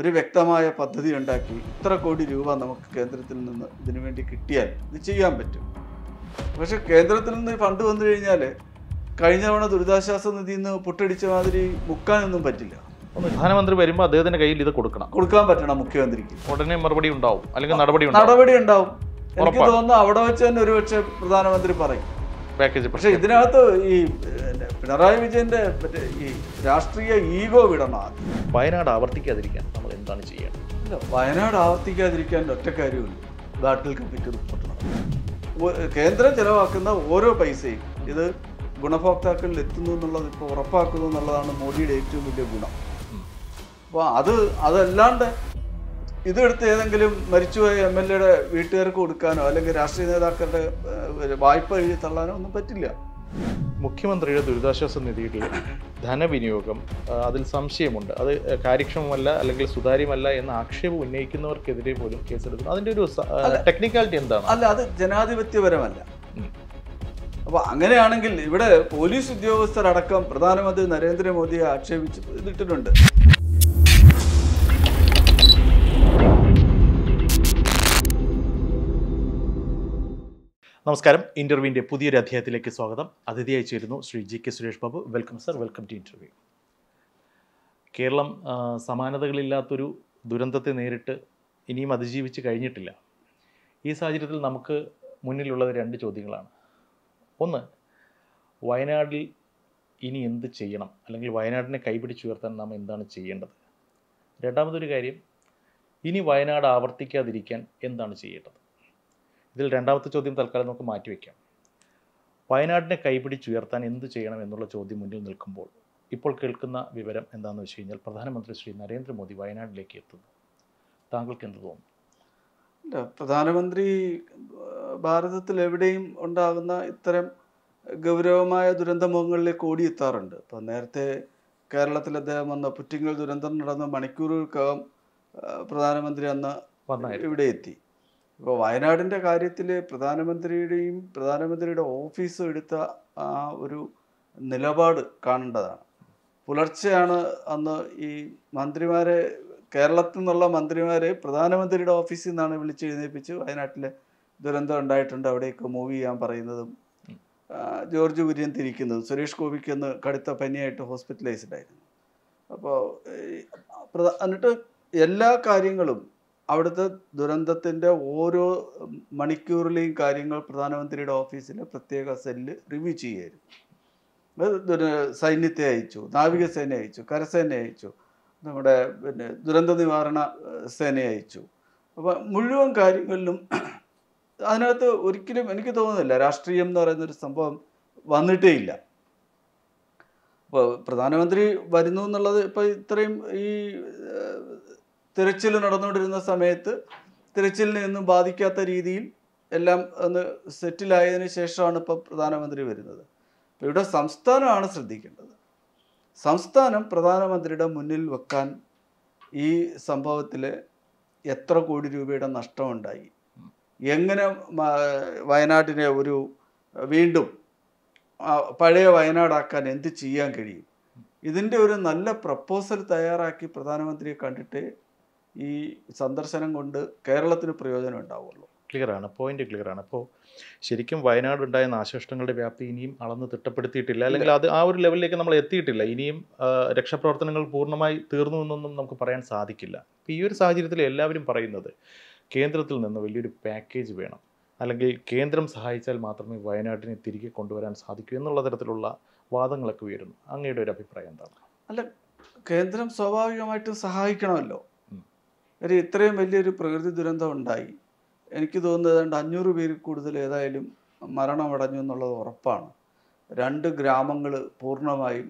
ഒരു വ്യക്തമായ പദ്ധതി ഉണ്ടാക്കി ഇത്ര കോടി രൂപ നമുക്ക് കേന്ദ്രത്തിൽ നിന്ന് ഇതിനു വേണ്ടി കിട്ടിയാൽ ഇത് ചെയ്യാൻ പറ്റും പക്ഷെ കേന്ദ്രത്തിൽ നിന്ന് ഫണ്ട് വന്നു കഴിഞ്ഞാൽ കഴിഞ്ഞ തവണ ദുരിതാശ്വാസ നിധിയിൽ നിന്ന് പൊട്ടടിച്ച മാതിരി മുക്കാനൊന്നും പറ്റില്ല പ്രധാനമന്ത്രി വരുമ്പോൾ അദ്ദേഹത്തിന്റെ കയ്യിൽ ഇത് കൊടുക്കണം കൊടുക്കാൻ പറ്റണം മുഖ്യമന്ത്രിക്ക് ഉടനെ മറുപടി ഉണ്ടാവും അല്ലെങ്കിൽ നടപടി നടപടി ഉണ്ടാവും എനിക്ക് തോന്നുന്നു അവിടെ വെച്ച് തന്നെ ഒരുപക്ഷെ പ്രധാനമന്ത്രി പറയും പാക്കേജ് പക്ഷെ ഇതിനകത്ത് ഈ പിണറായി വിജയന്റെ മറ്റേ ഈ രാഷ്ട്രീയ ഈഗോ വിടണം വയനാട് ആവർത്തിക്കാതിരിക്കാൻ നമ്മൾ എന്താണ് ചെയ്യേണ്ടത് ഇല്ല വയനാട് ആവർത്തിക്കാതിരിക്കാൻ ഒറ്റ കാര്യമില്ല ഗാട്ടിൽ കമ്മിറ്റി റിപ്പോർട്ട് കേന്ദ്രം ചെലവാക്കുന്ന ഓരോ പൈസയും ഇത് ഗുണഭോക്താക്കളിൽ എത്തുന്നു എന്നുള്ളത് ഇപ്പോൾ ഉറപ്പാക്കുന്നു എന്നുള്ളതാണ് മോദിയുടെ ഏറ്റവും വലിയ ഗുണം അപ്പോൾ അത് അതല്ലാണ്ട് ഇതെടുത്ത് ഏതെങ്കിലും മരിച്ചുപോയ എം എൽ എയുടെ വീട്ടുകാർക്ക് കൊടുക്കാനോ അല്ലെങ്കിൽ രാഷ്ട്രീയ നേതാക്കളുടെ വായ്പ എഴുതി തള്ളാനോ ഒന്നും പറ്റില്ല മുഖ്യമന്ത്രിയുടെ ദുരിതാശ്വാസ നിധിയിലെ ധനവിനിയോഗം അതിൽ സംശയമുണ്ട് അത് കാര്യക്ഷമമല്ല അല്ലെങ്കിൽ സുതാര്യമല്ല എന്ന ആക്ഷേപം ഉന്നയിക്കുന്നവർക്കെതിരെ പോലും കേസെടുക്കുന്നു അതിൻ്റെ ഒരു ടെക്നിക്കാലിറ്റി എന്താണ് അല്ല അത് ജനാധിപത്യപരമല്ല അപ്പോൾ അങ്ങനെയാണെങ്കിൽ ഇവിടെ പോലീസ് ഉദ്യോഗസ്ഥരടക്കം പ്രധാനമന്ത്രി നരേന്ദ്രമോദിയെ ആക്ഷേപിച്ച് ഇതിട്ടിട്ടുണ്ട് നമസ്കാരം ഇന്റർവ്യൂവിന്റെ പുതിയൊരു അധ്യായത്തിലേക്ക് സ്വാഗതം അതിഥിയായി ചേരുന്നു Shri G K Suresh Babu welcome sir welcome to interview Keralam സമാനതകളില്ലാത്തൊരു ദുരന്തത്തെ നേരിട്ട് ഇനിയും അതിജീവിച്ച് കഴിഞ്ഞിട്ടില്ല ഈ സാഹചര്യത്തിൽ നമുക്ക് മുന്നിലുള്ളത് രണ്ട് ചോദ്യങ്ങളാണ് ഒന്ന് വയനാടിൽ ഇനി എന്ത് ചെയ്യണം അല്ലെങ്കിൽ വയനാടിനെ കൈപിടിച്ചുയർത്താൻ നാം എന്താണ് ചെയ്യേണ്ടത് രണ്ടാമതൊരു കാര്യം ഇനി വയനാട് ആവർത്തിക്കാതിരിക്കാൻ എന്താണ് ചെയ്യേണ്ടത് ഇതിൽ രണ്ടാമത്തെ ചോദ്യം തൽക്കാലം നമുക്ക് മാറ്റിവെക്കാം വയനാടിനെ കൈപിടിച്ചുയർത്താൻ എന്ത് ചെയ്യണം എന്നുള്ള ചോദ്യം മുന്നിൽ നിൽക്കുമ്പോൾ ഇപ്പോൾ കേൾക്കുന്ന വിവരം എന്താണെന്ന് വെച്ച് കഴിഞ്ഞാൽ പ്രധാനമന്ത്രി ശ്രീ നരേന്ദ്രമോദി വയനാട്ടിലേക്ക് എത്തുന്നു താങ്കൾക്ക് എന്ത് തോന്നുന്നു ഇല്ല പ്രധാനമന്ത്രി ഭാരതത്തിൽ എവിടെയും ഉണ്ടാകുന്ന ഇത്തരം ഗൗരവമായ ദുരന്തമുഖങ്ങളിലേക്ക് ഓടിയെത്താറുണ്ട് ഇപ്പം നേരത്തെ കേരളത്തിൽ അദ്ദേഹം വന്ന പുറ്റിങ്ങൽ ദുരന്തം നടന്ന മണിക്കൂറുകൾക്കകം പ്രധാനമന്ത്രി അന്ന് ഇവിടെ എത്തി ഇപ്പോൾ വയനാടിൻ്റെ കാര്യത്തിൽ പ്രധാനമന്ത്രിയുടെയും പ്രധാനമന്ത്രിയുടെ ഓഫീസും എടുത്ത ആ ഒരു നിലപാട് കാണേണ്ടതാണ് പുലർച്ചെയാണ് അന്ന് ഈ മന്ത്രിമാരെ കേരളത്തിൽ നിന്നുള്ള മന്ത്രിമാരെ പ്രധാനമന്ത്രിയുടെ ഓഫീസിൽ നിന്നാണ് വിളിച്ച് എഴുന്നേപ്പിച്ച് വയനാട്ടിലെ ദുരന്തം ഉണ്ടായിട്ടുണ്ട് അവിടെയൊക്കെ മൂവ് ചെയ്യാൻ പറയുന്നതും ജോർജ് കുര്യൻ തിരിക്കുന്നതും സുരേഷ് ഗോപിക്ക് ഒന്ന് കടുത്ത പനിയായിട്ട് ഹോസ്പിറ്റലൈസ്ഡ് ആയിരുന്നു അപ്പോൾ എന്നിട്ട് എല്ലാ കാര്യങ്ങളും അവിടുത്തെ ദുരന്തത്തിൻ്റെ ഓരോ മണിക്കൂറിലെയും കാര്യങ്ങൾ പ്രധാനമന്ത്രിയുടെ ഓഫീസിലെ പ്രത്യേക സെല്ല് റിവ്യൂ ചെയ്യുമായിരുന്നു സൈന്യത്തെ അയച്ചു നാവികസേന അയച്ചു കരസേന അയച്ചു നമ്മുടെ പിന്നെ ദുരന്ത നിവാരണ സേന അയച്ചു അപ്പോൾ മുഴുവൻ കാര്യങ്ങളിലും അതിനകത്ത് ഒരിക്കലും എനിക്ക് തോന്നുന്നില്ല രാഷ്ട്രീയം എന്ന് പറയുന്നൊരു സംഭവം വന്നിട്ടേ ഇല്ല ഇപ്പോൾ പ്രധാനമന്ത്രി വരുന്നു എന്നുള്ളത് ഇപ്പോൾ ഇത്രയും ഈ തിരച്ചിൽ നടന്നുകൊണ്ടിരുന്ന സമയത്ത് തിരച്ചിലിനെ ഒന്നും ബാധിക്കാത്ത രീതിയിൽ എല്ലാം ഒന്ന് സെറ്റിലായതിനു ശേഷമാണ് ഇപ്പോൾ പ്രധാനമന്ത്രി വരുന്നത് അപ്പോൾ ഇവിടെ സംസ്ഥാനമാണ് ശ്രദ്ധിക്കേണ്ടത് സംസ്ഥാനം പ്രധാനമന്ത്രിയുടെ മുന്നിൽ വെക്കാൻ ഈ സംഭവത്തിൽ എത്ര കോടി രൂപയുടെ നഷ്ടമുണ്ടായി എങ്ങനെ വയനാട്ടിനെ ഒരു വീണ്ടും പഴയ വയനാടാക്കാൻ എന്ത് ചെയ്യാൻ കഴിയും ഇതിൻ്റെ ഒരു നല്ല പ്രപ്പോസൽ തയ്യാറാക്കി പ്രധാനമന്ത്രിയെ കണ്ടിട്ട് ഈ സന്ദർശനം കൊണ്ട് കേരളത്തിന് പ്രയോജനം ഉണ്ടാവുള്ളൂ ക്ലിയറാണ് പോയിന്റ് ക്ലിയറാണ് അപ്പോൾ ശരിക്കും വയനാടുണ്ടായ നാശനഷ്ടങ്ങളുടെ വ്യാപ്തി ഇനിയും അളന്ന് തിട്ടപ്പെടുത്തിയിട്ടില്ല അല്ലെങ്കിൽ അത് ആ ഒരു ലെവലിലേക്ക് നമ്മൾ എത്തിയിട്ടില്ല ഇനിയും രക്ഷാപ്രവർത്തനങ്ങൾ പൂർണ്ണമായി തീർന്നു എന്നൊന്നും നമുക്ക് പറയാൻ സാധിക്കില്ല ഈ ഒരു സാഹചര്യത്തിൽ എല്ലാവരും പറയുന്നത് കേന്ദ്രത്തിൽ നിന്ന് വലിയൊരു പാക്കേജ് വേണം അല്ലെങ്കിൽ കേന്ദ്രം സഹായിച്ചാൽ മാത്രമേ വയനാട്ടിനെ തിരികെ കൊണ്ടുവരാൻ സാധിക്കൂ എന്നുള്ള തരത്തിലുള്ള വാദങ്ങളൊക്കെ ഉയരുന്നു അങ്ങയുടെ ഒരു അഭിപ്രായം എന്താണ് അല്ല കേന്ദ്രം സ്വാഭാവികമായിട്ടും സഹായിക്കണമല്ലോ കാര്യം ഇത്രയും വലിയൊരു പ്രകൃതി ദുരന്തം ഉണ്ടായി എനിക്ക് തോന്നുന്നത് ഏതാണ്ട് അഞ്ഞൂറ് പേരിൽ കൂടുതൽ ഏതായാലും മരണമടഞ്ഞു എന്നുള്ളത് ഉറപ്പാണ് രണ്ട് ഗ്രാമങ്ങൾ പൂർണ്ണമായും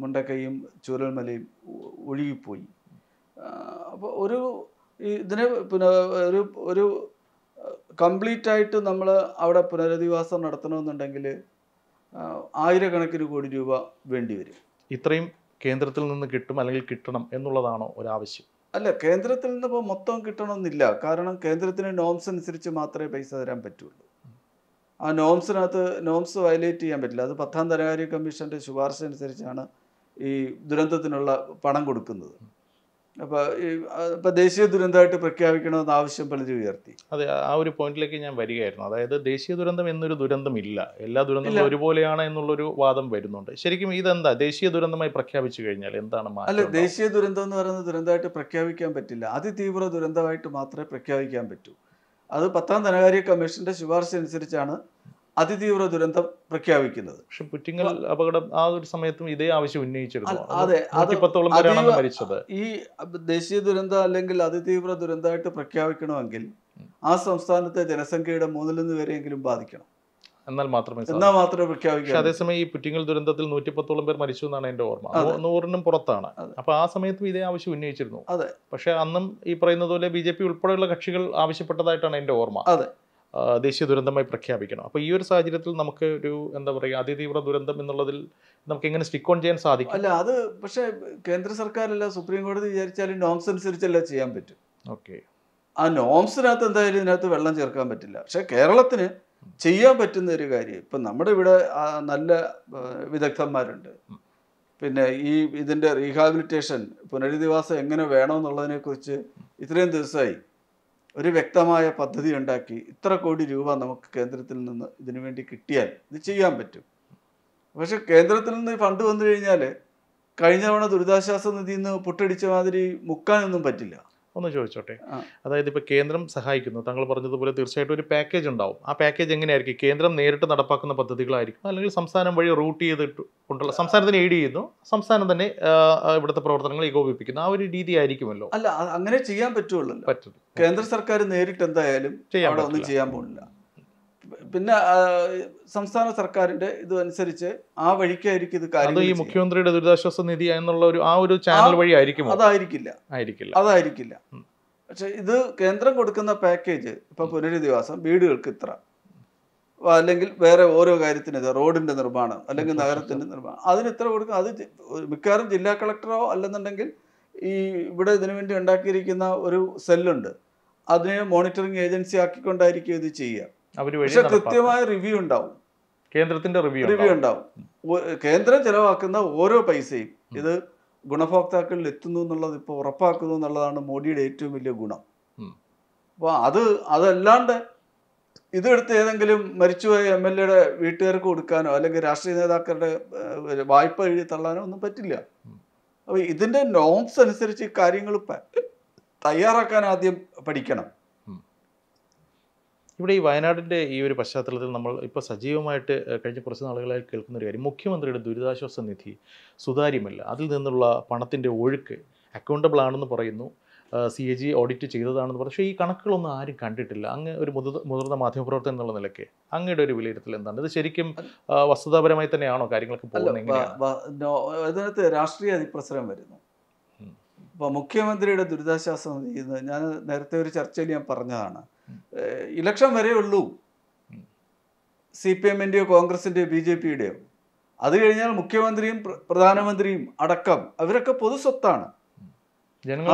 മുണ്ടക്കയും ചൂരൽമലയും ഒഴുകിപ്പോയി അപ്പോൾ ഒരു ഇതിനെ പിന്നെ ഒരു ഒരു കംപ്ലീറ്റ് ആയിട്ട് നമ്മൾ അവിടെ പുനരധിവാസം നടത്തണമെന്നുണ്ടെങ്കിൽ ആയിരക്കണക്കിന് കോടി രൂപ വേണ്ടി വരും ഇത്രയും കേന്ദ്രത്തിൽ നിന്ന് കിട്ടും അല്ലെങ്കിൽ കിട്ടണം എന്നുള്ളതാണോ ഒരാവശ്യം അല്ല കേന്ദ്രത്തിൽ നിന്ന് ഇപ്പോൾ മൊത്തം കിട്ടണമെന്നില്ല കാരണം കേന്ദ്രത്തിന് നോംസ് അനുസരിച്ച് മാത്രമേ പൈസ തരാൻ പറ്റുള്ളൂ ആ നോംസിനകത്ത് നോംസ് വയലേറ്റ് ചെയ്യാൻ പറ്റില്ല അത് പത്താം ധനകാര്യ കമ്മീഷൻ്റെ ശുപാർശ അനുസരിച്ചാണ് ഈ ദുരന്തത്തിനുള്ള പണം കൊടുക്കുന്നത് അപ്പോൾ ഇപ്പോൾ ദേശീയ ദുരന്തമായിട്ട് പ്രഖ്യാപിക്കണമെന്ന് ആവശ്യം പലരും ഉയർത്തി അതെ ആ ഒരു പോയിന്റിലേക്ക് ഞാൻ വരികയായിരുന്നു അതായത് ദേശീയ ദുരന്തം എന്നൊരു ദുരന്തമില്ല എല്ലാ ദുരന്തങ്ങളും ഒരുപോലെയാണ് എന്നുള്ളൊരു വാദം വരുന്നുണ്ട് ശരിക്കും ഇതെന്താ ദേശീയ ദുരന്തമായി പ്രഖ്യാപിച്ചു കഴിഞ്ഞാൽ എന്താണ് അല്ല ദേശീയ ദുരന്തം എന്ന് പറയുന്ന ദുരന്തമായിട്ട് പ്രഖ്യാപിക്കാൻ പറ്റില്ല അതിതീവ്ര ദുരന്തമായിട്ട് മാത്രമേ പ്രഖ്യാപിക്കാൻ പറ്റൂ അത് പത്താം ധനകാര്യ കമ്മീഷന്റെ ശുപാർശ അനുസരിച്ചാണ് അതിതീവ്ര ദുരന്തം പ്രഖ്യാപിക്കുന്നത് പക്ഷെ പുറ്റിങ്ങൽ അപകടം ആ ഒരു സമയത്തും ഇതേ ആവശ്യം ഉന്നയിച്ചിരുന്നു അതെ ഈ ദേശീയ ദുരന്തം അല്ലെങ്കിൽ അതിതീവ്ര ദുരന്തമായിട്ട് പ്രഖ്യാപിക്കണമെങ്കിൽ ആ സംസ്ഥാനത്തെ ജനസംഖ്യയുടെ മൂന്നിലൊന്ന് വരെയെങ്കിലും ബാധിക്കണം എന്നാൽ മാത്രമേ എന്നാൽ മാത്രമേ പ്രഖ്യാപിക്കൂ അതേസമയം ഈ പുറ്റിങ്ങൽ ദുരന്തത്തിൽ നൂറ്റിപ്പത്തോളം പേർ മരിച്ചു എന്നാണ് എന്റെ ഓർമ്മ നൂറിനും പുറത്താണ് അപ്പൊ ആ സമയത്തും ഇതേ ആവശ്യം ഉന്നയിച്ചിരുന്നു അതെ പക്ഷെ അന്നും ഈ പറയുന്നത് പോലെ ബി ജെ പി ഉൾപ്പെടെയുള്ള കക്ഷികൾ ആവശ്യപ്പെട്ടതായിട്ടാണ് എന്റെ ഓർമ്മ അതെ ദേശീയ ദുരന്തമായി പ്രഖ്യാപിക്കണം അപ്പോൾ ഈ ഒരു സാഹചര്യത്തിൽ നമുക്ക് ഒരു എന്താ പറയുക അതിതീവ്ര ദുരന്തം എന്നുള്ളതിൽ നമുക്ക് എങ്ങനെ സ്റ്റിക്ക് ഓൺ ചെയ്യാൻ സാധിക്കും അല്ല അത് പക്ഷേ കേന്ദ്ര സർക്കാരല്ല സുപ്രീം കോടതി വിചാരിച്ചാലും നോംസ് അനുസരിച്ചല്ല ചെയ്യാൻ പറ്റും ഓക്കെ ആ നോംസിനകത്ത് എന്തായാലും ഇതിനകത്ത് വെള്ളം ചേർക്കാൻ പറ്റില്ല പക്ഷേ കേരളത്തിന് ചെയ്യാൻ പറ്റുന്ന ഒരു കാര്യം ഇപ്പം നമ്മുടെ ഇവിടെ നല്ല വിദഗ്ധന്മാരുണ്ട് പിന്നെ ഈ ഇതിൻ്റെ റീഹാബിലിറ്റേഷൻ പുനരധിവാസം എങ്ങനെ വേണമെന്നുള്ളതിനെക്കുറിച്ച് ഇത്രയും ദിവസമായി ഒരു വ്യക്തമായ പദ്ധതി ഉണ്ടാക്കി ഇത്ര കോടി രൂപ നമുക്ക് കേന്ദ്രത്തിൽ നിന്ന് ഇതിനു വേണ്ടി കിട്ടിയാൽ ഇത് ചെയ്യാൻ പറ്റും പക്ഷെ കേന്ദ്രത്തിൽ നിന്ന് ഫണ്ട് വന്നു കഴിഞ്ഞാൽ കഴിഞ്ഞ തവണ ദുരിതാശ്വാസ നിധിയിൽ നിന്ന് പൊട്ടടിച്ച മാതിരി മുക്കാനൊന്നും പറ്റില്ല ഒന്ന് ചോദിച്ചോട്ടെ അതായത് ഇപ്പോൾ കേന്ദ്രം സഹായിക്കുന്നു താങ്കൾ പറഞ്ഞതുപോലെ തീർച്ചയായിട്ടും ഒരു പാക്കേജ് ഉണ്ടാവും ആ പാക്കേജ് എങ്ങനെയായിരിക്കും കേന്ദ്രം നേരിട്ട് നടപ്പാക്കുന്ന പദ്ധതികളായിരിക്കും അല്ലെങ്കിൽ സംസ്ഥാനം വഴി റൂട്ട് ചെയ്തിട്ട് കൊണ്ടുള്ള സംസ്ഥാനത്തിന് എയ്ഡ് ചെയ്യുന്നു സംസ്ഥാനം തന്നെ ഇവിടുത്തെ പ്രവർത്തനങ്ങൾ ഏകോപിപ്പിക്കുന്നു ആ ഒരു രീതി ആയിരിക്കുമല്ലോ അല്ല അങ്ങനെ ചെയ്യാൻ പറ്റുള്ളൂ പറ്റും കേന്ദ്ര സർക്കാർ നേരിട്ട് എന്തായാലും ചെയ്യാൻ ഒന്നും ചെയ്യാൻ പോകില്ല പിന്നെ സംസ്ഥാന സർക്കാരിന്റെ ഇത് അനുസരിച്ച് ആ വഴിക്കായിരിക്കും ഇത് കാര്യം ഈ മുഖ്യമന്ത്രിയുടെ ദുരിതാശ്വാസ നിധി എന്നുള്ള ഒരു ആ ഒരു ചാനൽ വഴി ആയിരിക്കും അതായിരിക്കില്ല ആയിരിക്കില്ല അതായിരിക്കില്ല പക്ഷെ ഇത് കേന്ദ്രം കൊടുക്കുന്ന പാക്കേജ് ഇപ്പൊ പുനരധിവാസം വീടുകൾക്ക് ഇത്ര അല്ലെങ്കിൽ വേറെ ഓരോ കാര്യത്തിന് ഇത് റോഡിന്റെ നിർമ്മാണം അല്ലെങ്കിൽ നഗരത്തിന്റെ നിർമ്മാണം അതിന് ഇത്ര കൊടുക്കുക അത് മിക്കവാറും ജില്ലാ കളക്ടറോ അല്ലെന്നുണ്ടെങ്കിൽ ഈ ഇവിടെ ഇതിനു വേണ്ടി ഉണ്ടാക്കിയിരിക്കുന്ന ഒരു സെല്ലുണ്ട് അതിനെ മോണിറ്ററിങ് ഏജൻസി ആക്കിക്കൊണ്ടായിരിക്കും ഇത് ചെയ്യുക കൃത്യമായ റിവ്യൂ ഉണ്ടാവും കേന്ദ്രത്തിന്റെ റിവ്യൂ റിവ്യൂ ഉണ്ടാവും കേന്ദ്രം ചെലവാക്കുന്ന ഓരോ പൈസയും ഇത് ഗുണഭോക്താക്കളിൽ എത്തുന്നു എന്നുള്ളത് ഇപ്പൊ ഉറപ്പാക്കുന്നു എന്നുള്ളതാണ് മോഡിയുടെ ഏറ്റവും വലിയ ഗുണം അപ്പോൾ അത് അതല്ലാണ്ട് ഇതെടുത്ത് ഏതെങ്കിലും മരിച്ചുപോയ എം എൽ എയുടെ വീട്ടുകാർക്ക് കൊടുക്കാനോ അല്ലെങ്കിൽ രാഷ്ട്രീയ നേതാക്കളുടെ വായ്പ എഴുതി തള്ളാനോ ഒന്നും പറ്റില്ല അപ്പോൾ ഇതിന്റെ നോംസ് അനുസരിച്ച് കാര്യങ്ങൾ തയ്യാറാക്കാൻ ആദ്യം പഠിക്കണം ഇവിടെ ഈ വയനാടിൻ്റെ ഈ ഒരു പശ്ചാത്തലത്തിൽ നമ്മൾ ഇപ്പോൾ സജീവമായിട്ട് കഴിഞ്ഞ കുറച്ച് നാളുകളായി കേൾക്കുന്ന ഒരു കാര്യം മുഖ്യമന്ത്രിയുടെ ദുരിതാശ്വാസ നിധി സുതാര്യമല്ല അതിൽ നിന്നുള്ള പണത്തിൻ്റെ ഒഴുക്ക് അക്കൗണ്ടബിൾ ആണെന്ന് പറയുന്നു സി എ ജി ഓഡിറ്റ് ചെയ്തതാണെന്ന് പറഞ്ഞു പക്ഷേ ഈ കണക്കുകളൊന്നും ആരും കണ്ടിട്ടില്ല അങ്ങ് ഒരു മുതിർ മുതിർന്ന മാധ്യമപ്രവർത്തകൻ എന്നുള്ള നിലയ്ക്ക് അങ്ങയുടെ ഒരു വിലയിരുത്തൽ എന്താണ് ഇത് ശരിക്കും വസ്തുതാപരമായി തന്നെയാണോ കാര്യങ്ങളൊക്കെ അതിനകത്ത് രാഷ്ട്രീയ അതിപ്രസരം വരുന്നു ഇപ്പോൾ മുഖ്യമന്ത്രിയുടെ ദുരിതാശ്വാസം നിധി ഞാൻ നേരത്തെ ഒരു ചർച്ചയിൽ ഞാൻ പറഞ്ഞതാണ് ഇലക്ഷൻ വരെ ഉള്ളൂ സി പി എമ്മിൻ്റെയോ കോൺഗ്രസിൻ്റെയോ ബി ജെ പിയുടെയോ അത് കഴിഞ്ഞാൽ മുഖ്യമന്ത്രിയും പ്രധാനമന്ത്രിയും അടക്കം അവരൊക്കെ പൊതു സ്വത്താണ്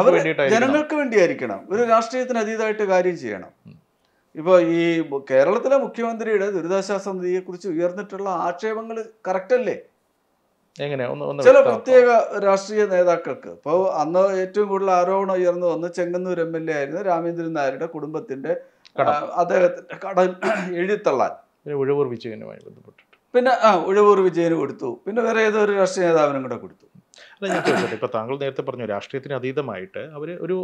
അവർ ജനങ്ങൾക്ക് വേണ്ടിയായിരിക്കണം ഒരു രാഷ്ട്രീയത്തിന് അതീതമായിട്ട് കാര്യം ചെയ്യണം ഇപ്പോൾ ഈ കേരളത്തിലെ മുഖ്യമന്ത്രിയുടെ ദുരിതാശ്വാസ നിധിയെക്കുറിച്ച് ഉയർന്നിട്ടുള്ള ആക്ഷേപങ്ങൾ കറക്റ്റല്ലേ ചില പ്രത്യേക രാഷ്ട്രീയ നേതാക്കൾക്ക് ഇപ്പോൾ അന്ന് ഏറ്റവും കൂടുതൽ ആരോപണം ഉയർന്നു വന്ന് ചെങ്ങന്നൂർ എം എൽ എ ആയിരുന്നു രാമേന്ദ്രൻ നായരുടെ കുടുംബത്തിന്റെ അദ്ദേഹത്തിന്റെ കടൽ എഴുതിത്തള്ളാൻ ഉഴവൂർ വിജയനുമായി ബന്ധപ്പെട്ടിട്ട് പിന്നെ ആ ഉഴവൂർ വിജയന് കൊടുത്തു പിന്നെ വേറെ ഏതോ ഒരു രാഷ്ട്രീയ നേതാവിനും കൂടെ കൊടുത്തു അല്ല ഞാൻ ചോദിച്ചോട്ടെ ഇപ്പോൾ താങ്കൾ നേരത്തെ പറഞ്ഞു രാഷ്ട്രീയത്തിന് അതീതമായിട്ട് അവർ ഒരു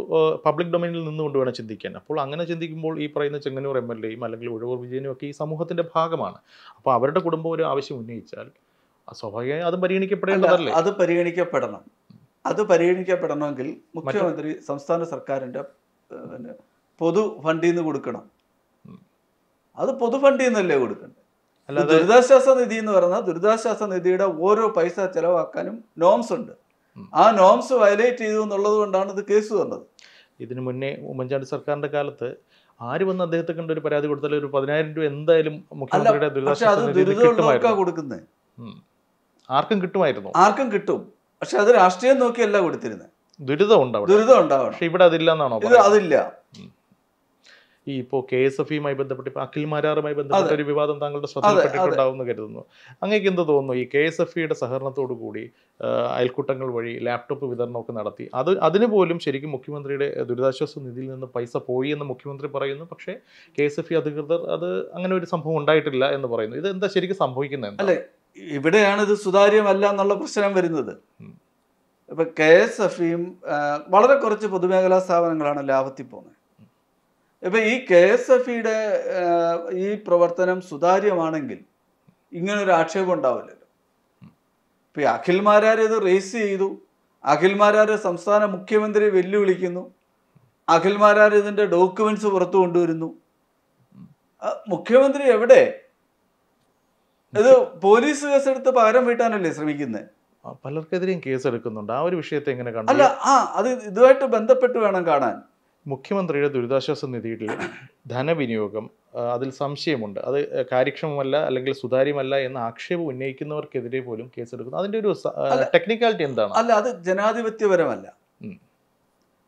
പബ്ലിക് ഡൊമൈനിൽ നിന്നുകൊണ്ട് വേണം ചിന്തിക്കാൻ അപ്പോൾ അങ്ങനെ ചിന്തിക്കുമ്പോൾ ഈ പറയുന്ന ചെങ്ങന്നൂർ എം എൽ എയും അല്ലെങ്കിൽ ഉഴവൂർ വിജയനും ഒക്കെ ഈ സമൂഹത്തിൻ്റെ ഭാഗമാണ് അപ്പോൾ അവരുടെ കുടുംബം ഒരു ആവശ്യം ഉന്നയിച്ചാൽ സ്വാഭാവികമായി അത് പരിഗണിക്കപ്പെടേണ്ടതല്ലേ അത് പരിഗണിക്കപ്പെടണം അത് പരിഗണിക്കപ്പെടണമെങ്കിൽ മുഖ്യമന്ത്രി സംസ്ഥാന സർക്കാരിൻ്റെ പിന്നെ പൊതു ഫണ്ടിൽ നിന്ന് കൊടുക്കണം അത് പൊതു ഫണ്ടിൽ നിന്നല്ലേ അല്ല ദുരിതാശ്വാസ നിധി എന്ന് പറഞ്ഞാൽ ദുരിതാശ്വാസ നിധിയുടെ ഓരോ പൈസ ചെലവാക്കാനും നോംസ് ഉണ്ട് ആ നോംസ് വയലേറ്റ് ചെയ്തു എന്നുള്ളത് കൊണ്ടാണ് ഇത് കേസ് വന്നത് ഇതിനു മുന്നേ ഉമ്മൻചാണ്ടി സർക്കാരിന്റെ കാലത്ത് ആര് വന്ന് അദ്ദേഹത്തെ കണ്ട് ഒരു പരാതി കൊടുത്താലും ഒരു പതിനായിരം രൂപ എന്തായാലും മുഖ്യമന്ത്രിയുടെ ദുരിതാശ്വാസ കൊടുക്കുന്നത് ആർക്കും കിട്ടുമായിരുന്നു ആർക്കും കിട്ടും പക്ഷെ അത് രാഷ്ട്രീയം നോക്കിയല്ല കൊടുത്തിരുന്നത് ദുരിതം ഉണ്ടാവും ദുരിതം ഉണ്ടാവും പക്ഷെ ഇവിടെ അതില്ല എന്നാണോ അതില്ല ഈ ഇപ്പോ കെ എസ് എഫ് ഇയുമായി ബന്ധപ്പെട്ട് ഇപ്പൊ അഖിൽ മാരാറുമായി ബന്ധപ്പെട്ട ഒരു വിവാദം താങ്കളുടെ ശ്രദ്ധയിൽപ്പെട്ടിട്ടുണ്ടാവും എന്ന് കരുതുന്നു അങ്ങേക്ക് എന്ത് തോന്നുന്നു ഈ കെ എസ് എഫ് ഇയുടെ സഹകരണത്തോടു കൂടി അയൽക്കൂട്ടങ്ങൾ വഴി ലാപ്ടോപ്പ് വിതരണമൊക്കെ നടത്തി അത് അതിനുപോലും ശരിക്കും മുഖ്യമന്ത്രിയുടെ ദുരിതാശ്വാസ നിധിയിൽ നിന്ന് പൈസ പോയി എന്ന് മുഖ്യമന്ത്രി പറയുന്നു പക്ഷേ കെ എസ് എഫ് ഇ അധികൃതർ അത് അങ്ങനെ ഒരു സംഭവം ഉണ്ടായിട്ടില്ല എന്ന് പറയുന്നു ഇത് എന്താ ശരിക്കും സംഭവിക്കുന്നത് അല്ലേ ഇവിടെയാണ് ഇത് സുതാര്യമല്ല എന്നുള്ള പ്രശ്നം വരുന്നത് ഇപ്പൊ കെ എസ് എഫിയും വളരെ കുറച്ച് പൊതുമേഖലാ സ്ഥാപനങ്ങളാണ് ലാഭത്തിൽ പോകുന്നത് ഇപ്പൊ ഈ കെ എസ് എഫിയുടെ ഈ പ്രവർത്തനം സുതാര്യമാണെങ്കിൽ ഇങ്ങനൊരു ആക്ഷേപം ഉണ്ടാവില്ലല്ലോ ഇപ്പൊ ഈ അഖിൽ മാരാർ ഇത് റേസ് ചെയ്തു അഖിൽ മാരാർ സംസ്ഥാന മുഖ്യമന്ത്രി വെല്ലുവിളിക്കുന്നു അഖിൽ മാരാർ ഇതിന്റെ ഡോക്യുമെന്റ്സ് പുറത്തു കൊണ്ടുവരുന്നു മുഖ്യമന്ത്രി എവിടെ ഇത് പോലീസ് കേസെടുത്ത് പകരം വീട്ടാനല്ലേ ശ്രമിക്കുന്നത് പലർക്കെതിരെയും കേസെടുക്കുന്നുണ്ട് ആ ഒരു വിഷയത്തെ എങ്ങനെ കണ്ടു അല്ല ആ അത് ഇതുമായിട്ട് ബന്ധപ്പെട്ട് വേണം കാണാൻ മുഖ്യമന്ത്രിയുടെ ദുരിതാശ്വാസ നിധിയിൽ ധനവിനിയോഗം അതിൽ സംശയമുണ്ട് അത് കാര്യക്ഷമമല്ല അല്ലെങ്കിൽ സുതാര്യമല്ല എന്ന ആക്ഷേപം ഉന്നയിക്കുന്നവർക്കെതിരെ പോലും കേസെടുക്കുന്നു അതിന്റെ ഒരു ടെക്നിക്കാലിറ്റി എന്താണ് അല്ല അത് ജനാധിപത്യപരമല്ല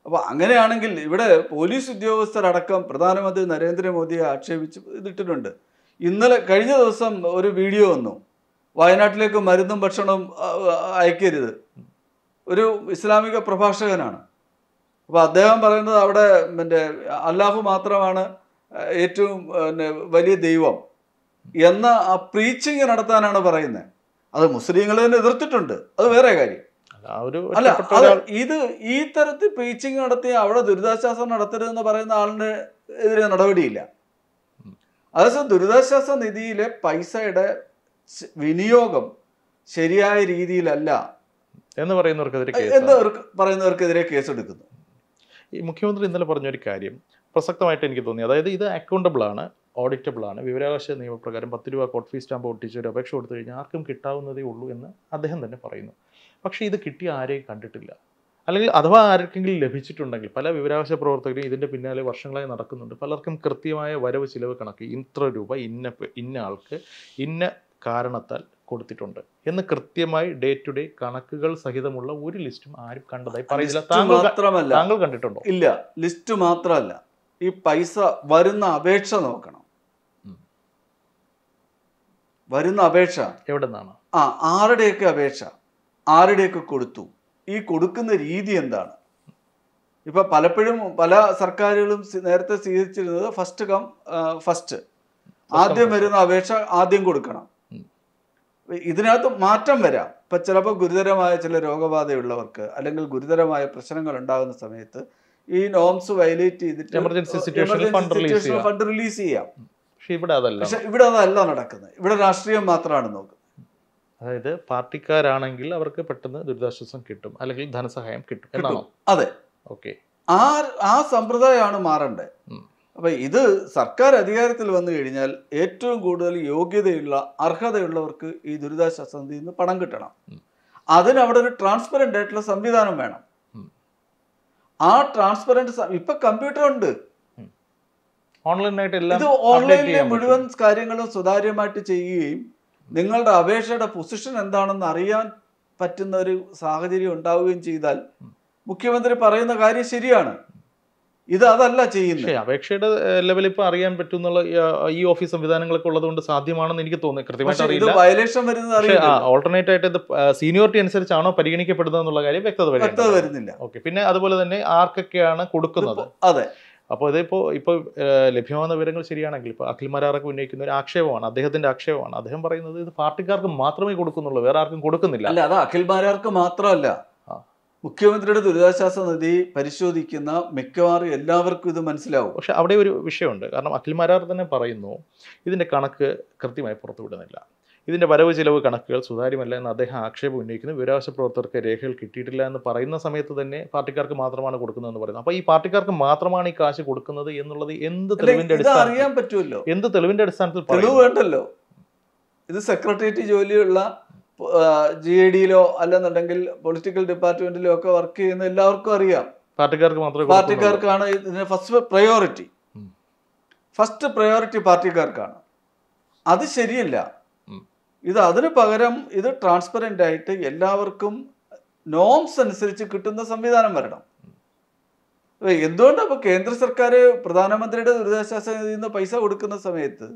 അപ്പോൾ അങ്ങനെയാണെങ്കിൽ ഇവിടെ പോലീസ് ഉദ്യോഗസ്ഥരടക്കം പ്രധാനമന്ത്രി നരേന്ദ്രമോദിയെ ആക്ഷേപിച്ച് ഇതിട്ടിട്ടുണ്ട് ഇന്നലെ കഴിഞ്ഞ ദിവസം ഒരു വീഡിയോ വന്നു വയനാട്ടിലേക്ക് മരുന്നും ഭക്ഷണവും അയക്കരുത് ഒരു ഇസ്ലാമിക പ്രഭാഷകനാണ് അപ്പോൾ അദ്ദേഹം പറയുന്നത് അവിടെ പിന്നെ അല്ലാഹു മാത്രമാണ് ഏറ്റവും പിന്നെ വലിയ ദൈവം എന്ന ആ പ്രീച്ചിങ് നടത്താനാണ് പറയുന്നത് അത് മുസ്ലിങ്ങൾ തന്നെ എതിർത്തിട്ടുണ്ട് അത് വേറെ കാര്യം അല്ല അത് ഇത് ഈ തരത്തിൽ പ്രീച്ചിങ് നടത്തി അവിടെ ദുരിതാശ്വാസം നടത്തരുതെന്ന് പറയുന്ന ആളിന് എതിരെ നടപടിയില്ല അതേസമയം ദുരിതാശ്വാസ നിധിയിലെ പൈസയുടെ വിനിയോഗം ശരിയായ രീതിയിലല്ല എന്ന് പറയുന്നവർക്കെതിരെ എന്ത് പറയുന്നവർക്കെതിരെ കേസെടുക്കുന്നു ഈ മുഖ്യമന്ത്രി ഇന്നലെ പറഞ്ഞൊരു കാര്യം പ്രസക്തമായിട്ട് എനിക്ക് തോന്നി അതായത് ഇത് അക്കൗണ്ടബിൾ ആണ് ഓഡിറ്റബിൾ ആണ് വിവരാവകാശ നിയമപ്രകാരം പത്ത് രൂപ കോട്ട് ഫീസ് സ്റ്റാമ്പ് ഒട്ടിച്ച് ഒരു അപേക്ഷ കൊടുത്തു കഴിഞ്ഞാൽ ആർക്കും കിട്ടാവുന്നതേ ഉള്ളൂ എന്ന് അദ്ദേഹം തന്നെ പറയുന്നു പക്ഷേ ഇത് കിട്ടിയ ആരെയും കണ്ടിട്ടില്ല അല്ലെങ്കിൽ അഥവാ ആർക്കെങ്കിലും ലഭിച്ചിട്ടുണ്ടെങ്കിൽ പല വിവരാവകാശ പ്രവർത്തകരും ഇതിൻ്റെ പിന്നാലെ വർഷങ്ങളായി നടക്കുന്നുണ്ട് പലർക്കും കൃത്യമായ വരവ് ചിലവ് കണക്ക് ഇത്ര രൂപ ഇന്ന ഇന്ന ആൾക്ക് ഇന്ന കാരണത്താൽ കൊടുത്തിട്ടുണ്ട് എന്ന് കൃത്യമായി ഡേ ടു ഡേ കണക്കുകൾ സഹിതമുള്ള ഒരു ലിസ്റ്റും ആരും കണ്ടതായി പറയില്ല മാത്രമല്ല താങ്കൾ കണ്ടിട്ടുണ്ടോ ഇല്ല ലിസ്റ്റ് മാത്രമല്ല ഈ പൈസ വരുന്ന അപേക്ഷ നോക്കണം വരുന്ന അപേക്ഷ എവിടെ നിന്നാണ് ആ ആരുടെയൊക്കെ അപേക്ഷ ആരുടെയൊക്കെ കൊടുത്തു ഈ കൊടുക്കുന്ന രീതി എന്താണ് ഇപ്പൊ പലപ്പോഴും പല സർക്കാരുകളും നേരത്തെ സ്വീകരിച്ചിരുന്നത് ഫസ്റ്റ് കം ഫസ്റ്റ് ആദ്യം വരുന്ന അപേക്ഷ ആദ്യം കൊടുക്കണം ഇതിനകത്ത് മാറ്റം വരാം ഇപ്പൊ ചിലപ്പോൾ ഗുരുതരമായ ചില രോഗബാധയുള്ളവർക്ക് അല്ലെങ്കിൽ ഗുരുതരമായ പ്രശ്നങ്ങൾ ഉണ്ടാകുന്ന സമയത്ത് ഈ നോംസ് വയലേറ്റ് ചെയ്തിട്ട് എമർജൻസി സിറ്റുവേഷനിൽ ഫണ്ട് റിലീസ് ചെയ്യാം പക്ഷെ ഇവിടെ അതല്ല നടക്കുന്നത് ഇവിടെ രാഷ്ട്രീയം മാത്രമാണ് നോക്കുക അതായത് പാർട്ടിക്കാരാണെങ്കിൽ അവർക്ക് പെട്ടെന്ന് ദുരിതാശ്വാസം കിട്ടും അല്ലെങ്കിൽ ധനസഹായം കിട്ടും എന്നാണോ അതെ ഓക്കെ ആ ആ സമ്പ്രദായമാണ് മാറേണ്ടത് അപ്പൊ ഇത് സർക്കാർ അധികാരത്തിൽ വന്നു കഴിഞ്ഞാൽ ഏറ്റവും കൂടുതൽ യോഗ്യതയുള്ള അർഹതയുള്ളവർക്ക് ഈ ദുരിതാശ്വാസ നിധിയിൽ നിന്ന് പണം കിട്ടണം അതിന് അവിടെ ഒരു ട്രാൻസ്പെറൻ്റ് ആയിട്ടുള്ള സംവിധാനം വേണം ആ ട്രാൻസ്പെറൻ്റ് ഇപ്പൊ കമ്പ്യൂട്ടർ ഉണ്ട് ഓൺലൈനായിട്ട് ഇത് ഓൺലൈനിലെ മുഴുവൻ കാര്യങ്ങളും സുതാര്യമായിട്ട് ചെയ്യുകയും നിങ്ങളുടെ അപേക്ഷയുടെ പൊസിഷൻ എന്താണെന്ന് അറിയാൻ പറ്റുന്ന ഒരു സാഹചര്യം ഉണ്ടാവുകയും ചെയ്താൽ മുഖ്യമന്ത്രി പറയുന്ന കാര്യം ശരിയാണ് ഇത് അതല്ല ചെയ്യുന്നത് അപേക്ഷയുടെ ലെവൽ ഇപ്പൊ അറിയാൻ പറ്റും ഈ ഓഫീസ് സംവിധാനങ്ങളൊക്കെ ഉള്ളതുകൊണ്ട് സാധ്യമാണെന്ന് എനിക്ക് തോന്നുന്നു കൃത്യമായിട്ട് അറിയില്ല വയലേഷൻ വരുന്നത് ഓൾട്ടർനേറ്റ് ആയിട്ട് ഇത് സീനിയോറിറ്റി അനുസരിച്ചാണോ പരിഗണിക്കപ്പെടുന്നത് എന്നുള്ള കാര്യം വ്യക്തത വരുന്നില്ല ഓക്കെ പിന്നെ അതുപോലെ തന്നെ ആർക്കൊക്കെയാണ് കൊടുക്കുന്നത് അതെ അപ്പോൾ അതിപ്പോൾ ഇപ്പോൾ ലഭ്യമാകുന്ന വിവരങ്ങൾ ശരിയാണെങ്കിൽ ഇപ്പോൾ അഖിൽ മരാറൊക്കെ ഉന്നയിക്കുന്ന ഒരു ആക്ഷേപമാണ് അദ്ദേഹത്തിന്റെ ആക്ഷേപമാണ് അദ്ദേഹം പറയുന്നത് ഇത് പാർട്ടിക്കാർക്ക് മാത്രമേ കൊടുക്കുന്നുള്ളൂ വേറെ ആർക്കും കൊടുക്കുന്നില്ല അല്ല അത് അഖിൽ മരാർക്ക് മാത്രമല്ല മുഖ്യമന്ത്രിയുടെ ദുരിതാശ്വാസ നിധി പരിശോധിക്കുന്ന മിക്കവാറും എല്ലാവർക്കും ഇത് മനസ്സിലാവും പക്ഷെ അവിടെ ഒരു വിഷയമുണ്ട് കാരണം അഖിൽ മരാർ തന്നെ പറയുന്നു ഇതിന്റെ കണക്ക് കൃത്യമായി പുറത്തുവിടുന്നില്ല ഇതിൻ്റെ വരവ് ചിലവ് കണക്കുകൾ സുതാര്യമല്ല എന്ന് അദ്ദേഹം ആക്ഷേപം ഉന്നയിക്കുന്നു വിവരാവകാശ പ്രവർത്തകർക്ക് രേഖകൾ കിട്ടിയിട്ടില്ല എന്ന് പറയുന്ന സമയത്ത് തന്നെ പാർട്ടിക്കാർക്ക് മാത്രമാണ് കൊടുക്കുന്നതെന്ന് പറയുന്നത് അപ്പോൾ ഈ പാർട്ടിക്കാർക്ക് മാത്രമാണ് ഈ കാശ് കൊടുക്കുന്നത് എന്നുള്ളത് എന്ത് തെളിവിൻ്റെ അടിസ്ഥാനത്തിൽ അറിയാൻ പറ്റുമല്ലോ എന്ത് തെളിവിൻ്റെ അടിസ്ഥാനത്തിൽ തെളിവ് വേണ്ടല്ലോ ഇത് സെക്രട്ടേറിയറ്റ് ജോലിയുള്ള ജി എ ഡിയിലോ അല്ലെന്നുണ്ടെങ്കിൽ പൊളിറ്റിക്കൽ ഡിപ്പാർട്ട്മെന്റിലോ ഒക്കെ വർക്ക് ചെയ്യുന്ന എല്ലാവർക്കും അറിയാം പാർട്ടിക്കാർക്ക് മാത്രമേ പാർട്ടിക്കാർക്കാണ് ഇതിന് ഫസ്റ്റ് പ്രയോറിറ്റി ഫസ്റ്റ് പ്രയോറിറ്റി പാർട്ടിക്കാർക്കാണ് അത് ശരിയല്ല ഇത് അതിന് പകരം ഇത് ട്രാൻസ്പെറൻ്റ് ആയിട്ട് എല്ലാവർക്കും നോംസ് അനുസരിച്ച് കിട്ടുന്ന സംവിധാനം വരണം എന്തുകൊണ്ട് അപ്പോൾ കേന്ദ്ര സർക്കാർ പ്രധാനമന്ത്രിയുടെ ദുരിതാശ്വാസ നിധിയിൽ നിന്ന് പൈസ കൊടുക്കുന്ന സമയത്ത്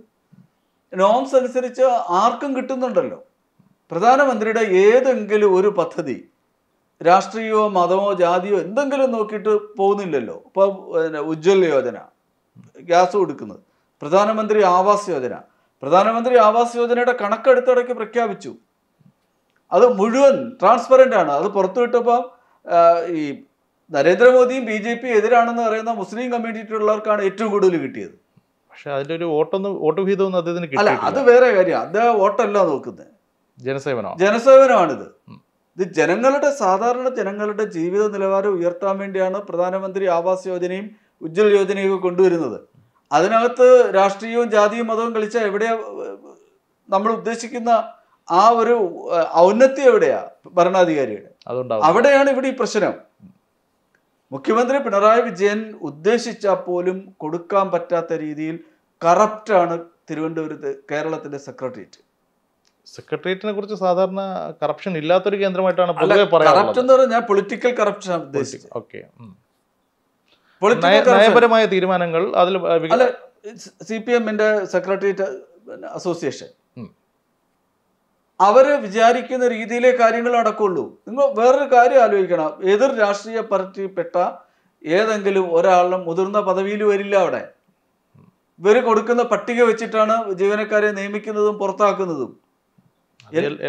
നോംസ് അനുസരിച്ച് ആർക്കും കിട്ടുന്നുണ്ടല്ലോ പ്രധാനമന്ത്രിയുടെ ഏതെങ്കിലും ഒരു പദ്ധതി രാഷ്ട്രീയമോ മതമോ ജാതിയോ എന്തെങ്കിലും നോക്കിയിട്ട് പോകുന്നില്ലല്ലോ ഇപ്പൊ ഉജ്ജ്വല യോജന ഗ്യാസ് കൊടുക്കുന്നത് പ്രധാനമന്ത്രി ആവാസ് യോജന പ്രധാനമന്ത്രി ആവാസ് യോജനയുടെ കണക്കെടുത്തിടയ്ക്ക് പ്രഖ്യാപിച്ചു അത് മുഴുവൻ ട്രാൻസ്പെറൻ്റ് ആണ് അത് പുറത്തുവിട്ടപ്പോൾ ഈ നരേന്ദ്രമോദിയും ബി ജെ പി എതിരാണെന്ന് പറയുന്ന മുസ്ലിം കമ്മ്യൂണിറ്റിയിലുള്ളവർക്കാണ് ഏറ്റവും കൂടുതൽ കിട്ടിയത് പക്ഷേ അതിൻ്റെ ഒരു വോട്ടൊന്നും വോട്ട് വിഹിതമൊന്നും അദ്ദേഹത്തിന് അല്ല അത് വേറെ കാര്യം അദ്ദേഹം വോട്ടല്ല നോക്കുന്നത് ജനസേവനമാണ് ജനസേവനമാണിത് ഇത് ജനങ്ങളുടെ സാധാരണ ജനങ്ങളുടെ ജീവിത നിലവാരം ഉയർത്താൻ വേണ്ടിയാണ് പ്രധാനമന്ത്രി ആവാസ് യോജനയും ഉജ്ജ്വല യോജനയും ഒക്കെ കൊണ്ടുവരുന്നത് അതിനകത്ത് രാഷ്ട്രീയവും ജാതിയും മതവും കളിച്ച എവിടെയാ നമ്മൾ ഉദ്ദേശിക്കുന്ന ആ ഒരു ഔന്നത്യം എവിടെയാ ഭരണാധികാരിയുടെ അവിടെയാണ് ഇവിടെ ഈ പ്രശ്നം മുഖ്യമന്ത്രി പിണറായി വിജയൻ ഉദ്ദേശിച്ചാൽ പോലും കൊടുക്കാൻ പറ്റാത്ത രീതിയിൽ കറപ്റ്റാണ് തിരുവനന്തപുരത്ത് കേരളത്തിന്റെ സെക്രട്ടേറിയറ്റ് സെക്രട്ടേറിയറ്റിനെ കുറിച്ച് സാധാരണ കറപ്ഷൻ ഇല്ലാത്തൊരു കേന്ദ്രമായിട്ടാണ് കറപ്റ്റ് എന്ന് പറഞ്ഞാൽ പൊളിറ്റിക്കൽ കറപ്ഷൻ ഉദ്ദേശിച്ചത് ഓക്കെ നയപരമായ തീരുമാനങ്ങൾ അതിൽ സി പി എമ്മിന്റെ സെക്രട്ടേറിയറ്റ് അസോസിയേഷൻ അവര് വിചാരിക്കുന്ന രീതിയിലെ കാര്യങ്ങൾ നടക്കുള്ളൂ നിങ്ങൾ വേറൊരു കാര്യം ആലോചിക്കണം എതിർ രാഷ്ട്രീയ പാർട്ടിപ്പെട്ട ഏതെങ്കിലും ഒരാളും മുതിർന്ന പദവിയിൽ വരില്ല അവിടെ ഇവർ കൊടുക്കുന്ന പട്ടിക വെച്ചിട്ടാണ് ജീവനക്കാരെ നിയമിക്കുന്നതും പുറത്താക്കുന്നതും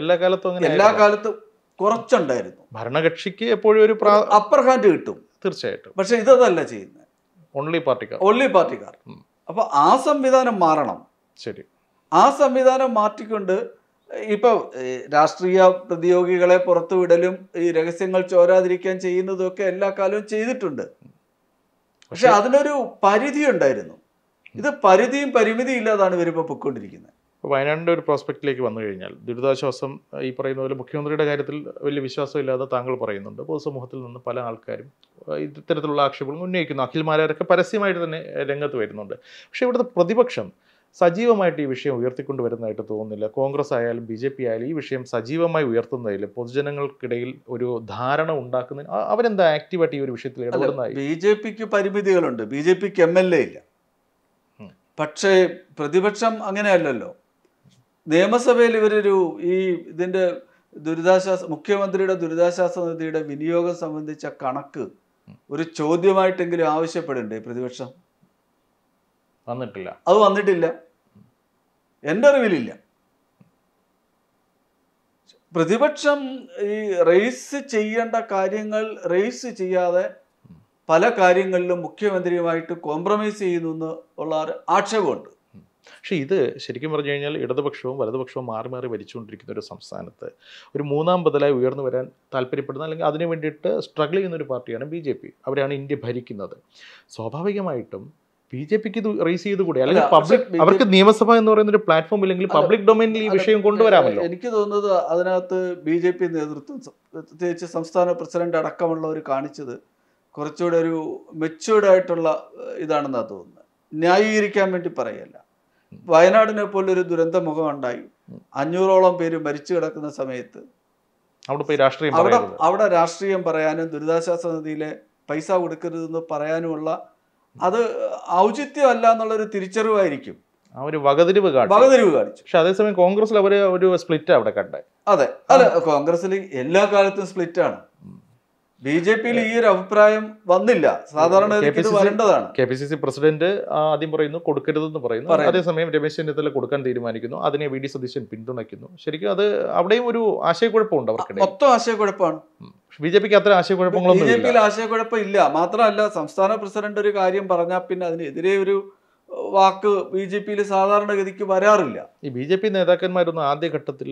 എല്ലാ കാലത്തും എല്ലാ കാലത്തും കുറച്ചുണ്ടായിരുന്നു ഭരണകക്ഷിക്ക് എപ്പോഴും ഒരു അപ്പർ ഹാൻഡ് കിട്ടും തീർച്ചയായിട്ടും പക്ഷെ ഇതല്ല ചെയ്യുന്നത് ഓൺലി പാർട്ടിക്കാർ ഓൺലി പാർട്ടിക്കാർ അപ്പോൾ ആ സംവിധാനം മാറണം ശരി ആ സംവിധാനം മാറ്റിക്കൊണ്ട് ഇപ്പൊ രാഷ്ട്രീയ പ്രതിയോഗികളെ പുറത്തുവിടലും ഈ രഹസ്യങ്ങൾ ചോരാതിരിക്കാൻ ചെയ്യുന്നതൊക്കെ എല്ലാ കാലവും ചെയ്തിട്ടുണ്ട് പക്ഷെ അതിനൊരു പരിധി ഉണ്ടായിരുന്നു ഇത് പരിധിയും പരിമിതിയും ഇല്ലാതാണ് ഇവരിപ്പോ പൊയ്ക്കൊണ്ടിരിക്കുന്നത് വയനാടിൻ്റെ ഒരു പ്രോസ്പെക്റ്റിലേക്ക് വന്നു കഴിഞ്ഞാൽ ദുരിതാശ്വാസം ഈ പറയുന്ന പോലെ മുഖ്യമന്ത്രിയുടെ കാര്യത്തിൽ വലിയ വിശ്വാസമില്ലാതെ താങ്കൾ പറയുന്നുണ്ട് പൊതുസമൂഹത്തിൽ നിന്ന് പല ആൾക്കാരും ഇത്തരത്തിലുള്ള ആക്ഷേപങ്ങൾ ഉന്നയിക്കുന്നു അഖിൽമാരൊക്കെ പരസ്യമായിട്ട് തന്നെ രംഗത്ത് വരുന്നുണ്ട് പക്ഷേ ഇവിടുത്തെ പ്രതിപക്ഷം സജീവമായിട്ട് ഈ വിഷയം ഉയർത്തിക്കൊണ്ട് വരുന്നതായിട്ട് തോന്നുന്നില്ല കോൺഗ്രസ് ആയാലും ബി ജെ പി ആയാലും ഈ വിഷയം സജീവമായി ഉയർത്തുന്നതിൽ പൊതുജനങ്ങൾക്കിടയിൽ ഒരു ധാരണ ഉണ്ടാക്കുന്നതിന് അവരെന്താ ആക്റ്റീവായിട്ട് ഈ ഒരു വിഷയത്തിൽ ഇടപെടുന്നതായി ബി ജെ പിക്ക് പരിമിതികളുണ്ട് ബി ജെ പിക്ക് എം എൽ എ ഇല്ല പക്ഷേ പ്രതിപക്ഷം അങ്ങനെയല്ലല്ലോ നിയമസഭയിൽ ഇവരൊരു ഈ ഇതിൻ്റെ ദുരിതാശ്വാസ മുഖ്യമന്ത്രിയുടെ ദുരിതാശ്വാസ നിധിയുടെ വിനിയോഗം സംബന്ധിച്ച കണക്ക് ഒരു ചോദ്യമായിട്ടെങ്കിലും ആവശ്യപ്പെടണ്ടേ പ്രതിപക്ഷം വന്നിട്ടില്ല അത് വന്നിട്ടില്ല എൻ്റെ അറിവിലില്ല പ്രതിപക്ഷം ഈ റേസ് ചെയ്യേണ്ട കാര്യങ്ങൾ റേസ് ചെയ്യാതെ പല കാര്യങ്ങളിലും മുഖ്യമന്ത്രിയുമായിട്ട് കോംപ്രമൈസ് ചെയ്യുന്നു എന്നുള്ള ആക്ഷേപമുണ്ട് പക്ഷേ ഇത് ശരിക്കും പറഞ്ഞു കഴിഞ്ഞാൽ ഇടതുപക്ഷവും വലതുപക്ഷവും മാറി മാറി ഭരിച്ചുകൊണ്ടിരിക്കുന്ന ഒരു സംസ്ഥാനത്ത് ഒരു മൂന്നാം ബദലായി ഉയർന്നു വരാൻ താല്പര്യപ്പെടുന്ന അല്ലെങ്കിൽ അതിനു വേണ്ടിയിട്ട് സ്ട്രഗിൾ ചെയ്യുന്ന ഒരു പാർട്ടിയാണ് ബി ജെ പി അവരാണ് ഇന്ത്യ ഭരിക്കുന്നത് സ്വാഭാവികമായിട്ടും ബി ജെ പിക്ക് ഇത് റേസ് ചെയ്തുകൂടെ അല്ലെങ്കിൽ പബ്ലിക് അവർക്ക് നിയമസഭ എന്ന് പറയുന്ന ഒരു പ്ലാറ്റ്ഫോം ഇല്ലെങ്കിൽ പബ്ലിക് ഡൊമൈനിൽ ഈ വിഷയം കൊണ്ടുവരാമല്ലോ എനിക്ക് തോന്നുന്നത് അതിനകത്ത് ബി ജെ പി നേതൃത്വം പ്രത്യേകിച്ച് സംസ്ഥാന പ്രസിഡന്റ് അടക്കമുള്ളവർ കാണിച്ചത് കുറച്ചുകൂടെ ഒരു മെച്യൂർഡ് ആയിട്ടുള്ള ഇതാണെന്നാണ് തോന്നുന്നത് ന്യായീകരിക്കാൻ വേണ്ടി പറയല്ല വയനാടിനെ പോലൊരു ദുരന്ത മുഖം ഉണ്ടായി അഞ്ഞൂറോളം പേര് മരിച്ചു കിടക്കുന്ന സമയത്ത് അവിടെ രാഷ്ട്രീയം അവിടെ അവിടെ രാഷ്ട്രീയം പറയാനും ദുരിതാശ്വാസ നിധിയിലെ പൈസ കൊടുക്കരുതെന്ന് പറയാനുമുള്ള അത് ഔചിത്യമല്ല എന്നുള്ളൊരു തിരിച്ചറിവായിരിക്കും അവർ വകതിരിവ് വകതിരിവ് കാണിച്ചു പക്ഷെ അതേസമയം കോൺഗ്രസിൽ അവർ ഒരു സ്പ്ലിറ്റ് അവിടെ കണ്ടേ അതെ അല്ല കോൺഗ്രസിൽ എല്ലാ കാലത്തും സ്പ്ലിറ്റ് ആണ് ബി ജെ പിയിൽ ഈ ഒരു അഭിപ്രായം വന്നില്ല സാധാരണ വരേണ്ടതാണ് K P C C president ആദ്യം പറയുന്നു കൊടുക്കരുതെന്ന് പറയുന്നു അതേസമയം രമേശ് ചെന്നിത്തല കൊടുക്കാൻ തീരുമാനിക്കുന്നു അതിനെ വി ഡി സതീശൻ പിന്തുണയ്ക്കുന്നു ശരിക്കും അത് അവിടെയും ഒരു ആശയക്കുഴപ്പമുണ്ട് അവർക്ക് മൊത്തം ആശയക്കുഴപ്പമാണ് ബി ജെ പിക്ക് അത്ര ആശയക്കുഴപ്പങ്ങളൊന്നും ബി ജെ പിയിൽ ആശയക്കുഴപ്പം ഇല്ല മാത്രമല്ല സംസ്ഥാന പ്രസിഡന്റ് ഒരു കാര്യം പറഞ്ഞാൽ പിന്നെ അതിനെതിരെ ഒരു വാക്ക് ബി ജെ പിയിൽ സാധാരണഗതിക്ക് വരാറില്ല ഈ ബി ജെ പി നേതാക്കന്മാരൊന്നും ആദ്യഘട്ടത്തിൽ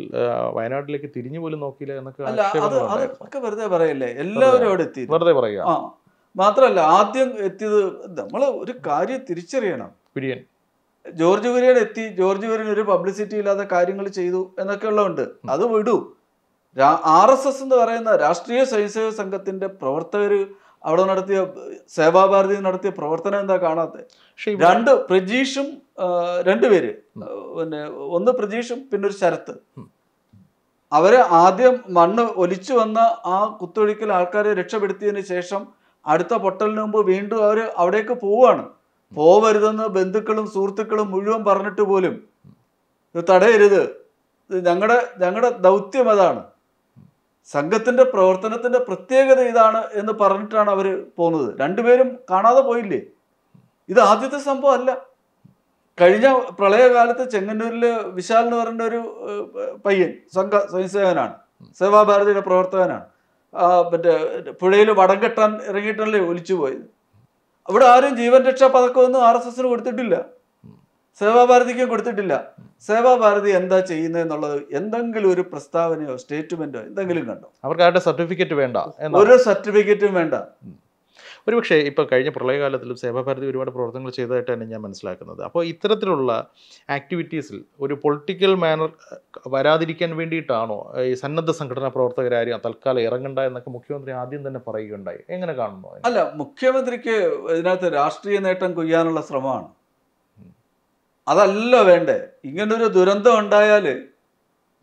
വയനാട്ടിലേക്ക് തിരിഞ്ഞു പോലും നോക്കിയില്ല എന്നൊക്കെ അല്ല അത് അതൊക്കെ വെറുതെ പറയല്ലേ എല്ലാവരും അവിടെ എത്തി വെറുതെ പറയുക മാത്രമല്ല ആദ്യം എത്തിയത് നമ്മൾ ഒരു കാര്യം തിരിച്ചറിയണം കുര്യൻ ജോർജ് കുര്യൻ എത്തി ജോർജ് കുര്യൻ ഒരു പബ്ലിസിറ്റി ഇല്ലാത്ത കാര്യങ്ങൾ ചെയ്തു എന്നൊക്കെ ഉള്ളതുണ്ട് അത് വിടൂ ആർ എസ് എസ് എന്ന് പറയുന്ന രാഷ്ട്രീയ സ്വയംസേവക സംഘത്തിന്റെ പ്രവർത്തകർ അവിടെ നടത്തിയ സേവാഭാരതി നടത്തിയ പ്രവർത്തനം എന്താ കാണാത്തത് രണ്ട് പ്രജീഷും രണ്ടുപേര് പിന്നെ ഒന്ന് പ്രജീഷും പിന്നെ ഒരു ശരത്ത് അവരെ ആദ്യം മണ്ണ് ഒലിച്ചു വന്ന ആ കുത്തൊഴുക്കിൽ ആൾക്കാരെ രക്ഷപ്പെടുത്തിയതിന് ശേഷം അടുത്ത പൊട്ടലിന് മുമ്പ് വീണ്ടും അവർ അവിടേക്ക് പോവുകയാണ് പോവരുതെന്ന് ബന്ധുക്കളും സുഹൃത്തുക്കളും മുഴുവൻ പറഞ്ഞിട്ട് പോലും ഇത് തടയരുത് ഞങ്ങളുടെ ഞങ്ങളുടെ ദൗത്യം അതാണ് സംഘത്തിൻ്റെ പ്രവർത്തനത്തിന്റെ പ്രത്യേകത ഇതാണ് എന്ന് പറഞ്ഞിട്ടാണ് അവർ പോകുന്നത് രണ്ടുപേരും കാണാതെ പോയില്ലേ ഇത് ആദ്യത്തെ സംഭവം അല്ല കഴിഞ്ഞ പ്രളയകാലത്ത് ചെങ്ങന്നൂരിൽ വിശാൽ എന്ന് പറയുന്ന ഒരു പയ്യൻ സംഘ സ്വയംസേവനാണ് സേവാഭാരതിയുടെ പ്രവർത്തകനാണ് മറ്റേ പുഴയിൽ വടം കെട്ടാൻ ഇറങ്ങിയിട്ടല്ലേ ഒലിച്ചു പോയത് അവിടെ ആരും ജീവൻ രക്ഷാ പതക്കമൊന്നും ആർ എസ് എസിന് കൊടുത്തിട്ടില്ല സേവാഭാരതിക്കും കൊടുത്തിട്ടില്ല സേവാഭാരതി എന്താ ചെയ്യുന്നത് എന്നുള്ളത് എന്തെങ്കിലും ഒരു പ്രസ്താവനയോ സ്റ്റേറ്റ്മെന്റോ എന്തെങ്കിലും കണ്ടോ അവർക്ക് അവരുടെ സർട്ടിഫിക്കറ്റ് വേണ്ട ഒരു സർട്ടിഫിക്കറ്റും വേണ്ട പക്ഷേ ഇപ്പോൾ കഴിഞ്ഞ പ്രളയകാലത്തിലും സേവാഭാരതി ഒരുപാട് പ്രവർത്തനങ്ങൾ തന്നെ ഞാൻ മനസ്സിലാക്കുന്നത് അപ്പോൾ ഇത്തരത്തിലുള്ള ആക്ടിവിറ്റീസിൽ ഒരു പൊളിറ്റിക്കൽ മാനർ വരാതിരിക്കാൻ വേണ്ടിയിട്ടാണോ ഈ സന്നദ്ധ സംഘടനാ പ്രവർത്തകരാരും തൽക്കാലം ഇറങ്ങണ്ട എന്നൊക്കെ മുഖ്യമന്ത്രി ആദ്യം തന്നെ പറയുകയുണ്ടായി എങ്ങനെ കാണുന്നു അല്ല മുഖ്യമന്ത്രിക്ക് ഇതിനകത്ത് രാഷ്ട്രീയ നേട്ടം കൊയ്യാനുള്ള ശ്രമമാണ് അതല്ല വേണ്ടേ ഇങ്ങനൊരു ദുരന്തം ഉണ്ടായാൽ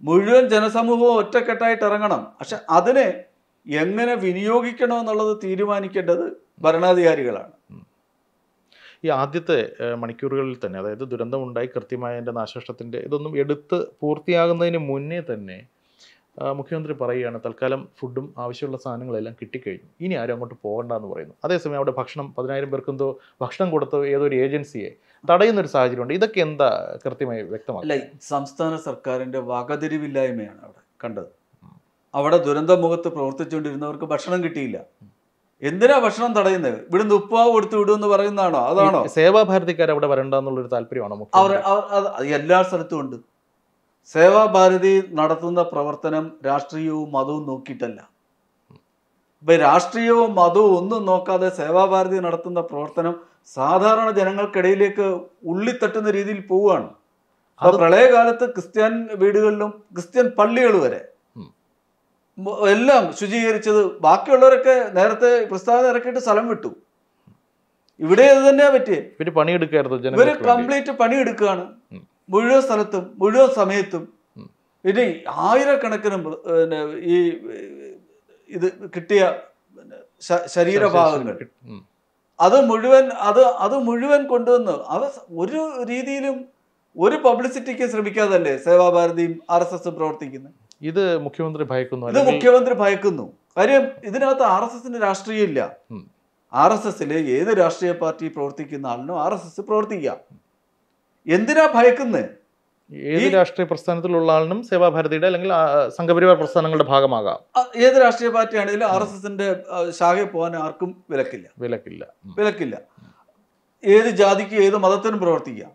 മുഴുവൻ ജനസമൂഹവും ഒറ്റക്കെട്ടായിട്ട് ഇറങ്ങണം പക്ഷെ അതിനെ എങ്ങനെ വിനിയോഗിക്കണമെന്നുള്ളത് തീരുമാനിക്കേണ്ടത് ഭരണാധികാരികളാണ് ഈ ആദ്യത്തെ മണിക്കൂറുകളിൽ തന്നെ അതായത് ദുരന്തമുണ്ടായി കൃത്യമായ എൻ്റെ നാശനഷ്ടത്തിൻ്റെ ഇതൊന്നും എടുത്ത് പൂർത്തിയാകുന്നതിന് മുന്നേ തന്നെ മുഖ്യമന്ത്രി പറയുകയാണ് തൽക്കാലം ഫുഡും ആവശ്യമുള്ള സാധനങ്ങളെല്ലാം കിട്ടിക്കഴിഞ്ഞു ഇനി ആരും അങ്ങോട്ട് പോകണ്ട എന്ന് പറയുന്നു അതേസമയം അവിടെ ഭക്ഷണം പതിനായിരം പേർക്കെന്തോ ഭക്ഷണം ഏതോ ഏതൊരു ഏജൻസിയെ തടയുന്ന ഒരു സാഹചര്യമുണ്ട് ഇതൊക്കെ എന്താ കൃത്യമായി വ്യക്തമാക്കില്ല സംസ്ഥാന സർക്കാരിൻ്റെ വകതിരിവില്ലായ്മയാണ് അവിടെ കണ്ടത് അവിടെ ദുരന്തമുഖത്ത് പ്രവർത്തിച്ചുകൊണ്ടിരുന്നവർക്ക് ഭക്ഷണം കിട്ടിയില്ല എന്തിനാ ഭക്ഷണം തടയുന്നത് ഇവിടുന്ന് ഉപ്പാവ് കൊടുത്ത് വിടുമെന്ന് പറയുന്നതാണോ അതാണോ സേവാഭാരതിക്കാർ അവിടെ വരണ്ടെന്നുള്ളൊരു താല്പര്യമാണോ അവർ എല്ലാ സ്ഥലത്തും ഉണ്ട് സേവാഭാരതി നടത്തുന്ന പ്രവർത്തനം രാഷ്ട്രീയവും മതവും നോക്കിയിട്ടല്ല ഇപ്പൊ രാഷ്ട്രീയവും മതവും ഒന്നും നോക്കാതെ സേവാഭാരതി നടത്തുന്ന പ്രവർത്തനം സാധാരണ ജനങ്ങൾക്കിടയിലേക്ക് ഉള്ളിത്തട്ടുന്ന രീതിയിൽ പോവുകയാണ് അത് പ്രളയകാലത്ത് ക്രിസ്ത്യൻ വീടുകളിലും ക്രിസ്ത്യൻ പള്ളികൾ വരെ എല്ലാം ശുചീകരിച്ചത് ബാക്കിയുള്ളവരൊക്കെ നേരത്തെ പ്രസ്താവന ഇറക്കിയിട്ട് സ്ഥലം വിട്ടു ഇവിടെ അത് തന്നെയാ പറ്റിയേ പിന്നെ പണിയെടുക്കായിരുന്നു ഇവര് കംപ്ലീറ്റ് പണിയെടുക്കുകയാണ് മുഴുവൻ സ്ഥലത്തും മുഴുവൻ സമയത്തും ഇനി ആയിരക്കണക്കിന് ഈ ഇത് കിട്ടിയ ശരീരഭാഗങ്ങൾ അത് മുഴുവൻ അത് അത് മുഴുവൻ കൊണ്ടുവന്ന് അവ ഒരു രീതിയിലും ഒരു പബ്ലിസിറ്റിക്ക് ശ്രമിക്കാതെ സേവാഭാരതിയും ആർ എസ് എസും പ്രവർത്തിക്കുന്നത് ഇത് മുഖ്യമന്ത്രി ഭയക്കുന്നു ഇത് മുഖ്യമന്ത്രി ഭയക്കുന്നു കാര്യം ഇതിനകത്ത് ആർ എസ് എസിന് രാഷ്ട്രീയം ഇല്ല ആർ എസ് എസില് ഏത് രാഷ്ട്രീയ പാർട്ടി പ്രവർത്തിക്കുന്ന ആളിനും ആർ എസ് എസ് പ്രവർത്തിക്കാം എന്തിനാ ഭയക്കുന്നത് ഏത് രാഷ്ട്രീയ പ്രസ്ഥാനത്തിലുള്ള ആളിനും സേവാഭാരതിയുടെ അല്ലെങ്കിൽ സംഘപരിവാർ പ്രസ്ഥാനങ്ങളുടെ ഭാഗമാകാം ഏത് രാഷ്ട്രീയ പാർട്ടി ആണെങ്കിലും ആർ എസ് എസിന്റെ ശാഖയിൽ പോകാൻ ആർക്കും വിലക്കില്ല വിലക്കില്ല വിലക്കില്ല ഏത് ജാതിക്കും ഏത് മതത്തിനും പ്രവർത്തിക്കാം